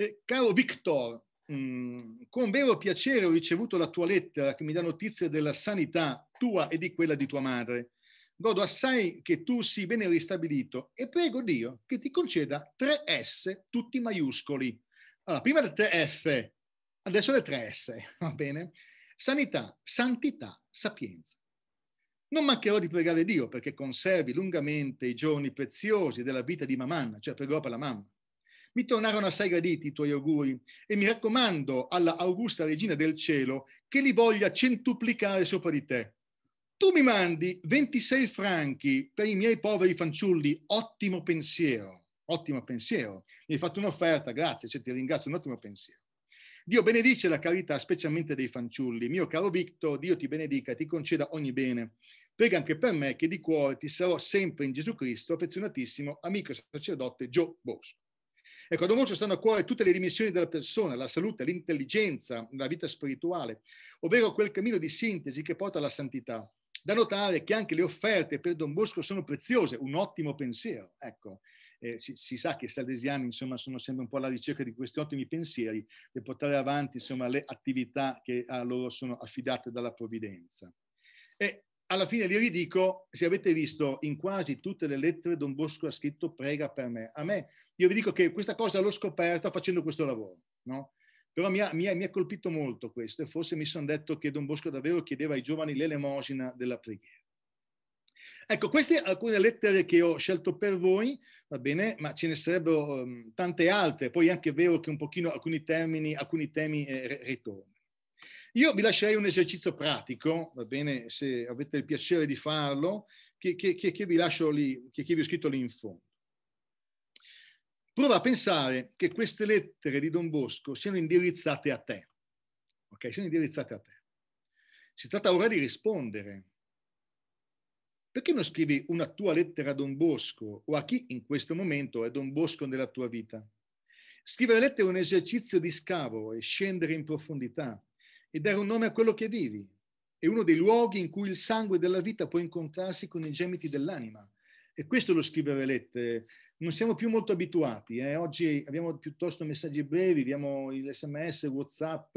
Eh, caro Victor, mm, con vero piacere ho ricevuto la tua lettera che mi dà notizie della sanità tua e di quella di tua madre. Godo assai che tu sii bene ristabilito e prego Dio che ti conceda tre s tutti maiuscoli. Allora, prima le tre f adesso le tre s va bene? Sanità, santità, sapienza. Non mancherò di pregare Dio perché conservi lungamente i giorni preziosi della vita di Mamanna, cioè pregò per la mamma mi tornarono assai graditi i tuoi auguri e mi raccomando alla augusta regina del cielo che li voglia centuplicare sopra di te. Tu mi mandi 26 franchi per i miei poveri fanciulli, ottimo pensiero, ottimo pensiero. Mi hai fatto un'offerta, grazie, cioè ti ringrazio, un ottimo pensiero. Dio benedice la carità, specialmente dei fanciulli. Mio caro Victor, Dio ti benedica, e ti conceda ogni bene. Prega anche per me che di cuore ti sarò sempre in Gesù Cristo, affezionatissimo amico sacerdote Gio Bosco. Ecco, ad un ci stanno a cuore tutte le dimensioni della persona, la salute, l'intelligenza, la vita spirituale, ovvero quel cammino di sintesi che porta alla santità. Da notare che anche le offerte per Don Bosco sono preziose, un ottimo pensiero. Ecco, eh, si, si, sa che i salesiani insomma, sono sempre un po' alla ricerca di questi ottimi pensieri per portare avanti insomma, le attività che a loro sono affidate dalla provvidenza. E alla fine vi ridico, se avete visto in quasi tutte le lettere Don Bosco ha scritto prega per me. A me io vi dico che questa cosa l'ho scoperta facendo questo lavoro, no? Però mi ha, mi, ha, mi ha, colpito molto questo e forse mi sono detto che Don Bosco davvero chiedeva ai giovani l'elemosina della preghiera. Ecco, queste alcune lettere che ho scelto per voi, va bene, ma ce ne sarebbero um, tante altre, poi è anche vero che un pochino alcuni termini, alcuni temi eh, ritornano. Io vi lascerei un esercizio pratico, va bene, se avete il piacere di farlo, che, che, che, che vi lascio lì, che vi ho scritto lì in fondo prova a pensare che queste lettere di Don Bosco siano indirizzate a te. Ok, sono indirizzate a te. Si tratta ora di rispondere. Perché non scrivi una tua lettera a Don Bosco o a chi in questo momento è Don Bosco nella tua vita? Scrivere lettere è un esercizio di scavo e scendere in profondità e dare un nome a quello che vivi. È uno dei luoghi in cui il sangue della vita può incontrarsi con i gemiti dell'anima. E questo è lo scrivere lettere non siamo più molto abituati. Eh. Oggi abbiamo piuttosto messaggi brevi, abbiamo l'SMS, WhatsApp,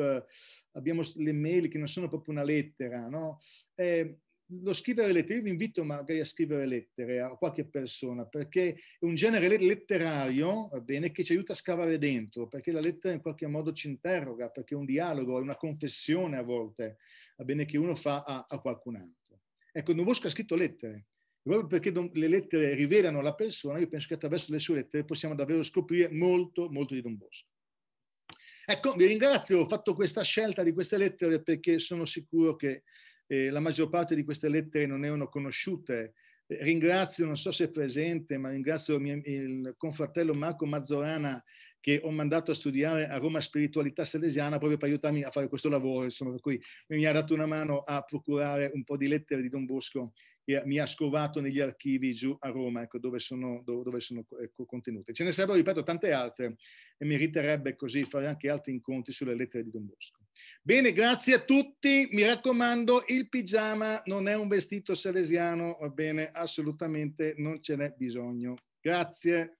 abbiamo le mail che non sono proprio una lettera. No? Eh, lo scrivere lettere, io vi invito magari a scrivere lettere a qualche persona, perché è un genere letterario, bene, che ci aiuta a scavare dentro, perché la lettera in qualche modo ci interroga, perché è un dialogo, è una confessione a volte, va bene, che uno fa a, a qualcun altro. Ecco, Don Bosco ha scritto lettere, proprio perché le lettere rivelano la persona, io penso che attraverso le sue lettere possiamo davvero scoprire molto, molto di Don Bosco. Ecco, vi ringrazio, ho fatto questa scelta di queste lettere perché sono sicuro che eh, la maggior parte di queste lettere non erano conosciute. Eh, ringrazio, non so se è presente, ma ringrazio mio, il confratello Marco Mazzorana che ho mandato a studiare a Roma Spiritualità Salesiana proprio per aiutarmi a fare questo lavoro, insomma, per cui mi ha dato una mano a procurare un po' di lettere di Don Bosco e mi ha scovato negli archivi giù a Roma, ecco, dove sono, dove, dove sono ecco, contenute. Ce ne sarebbero, ripeto, tante altre e meriterebbe così fare anche altri incontri sulle lettere di Don Bosco. Bene, grazie a tutti. Mi raccomando, il pigiama non è un vestito salesiano, va bene? Assolutamente non ce n'è bisogno. Grazie.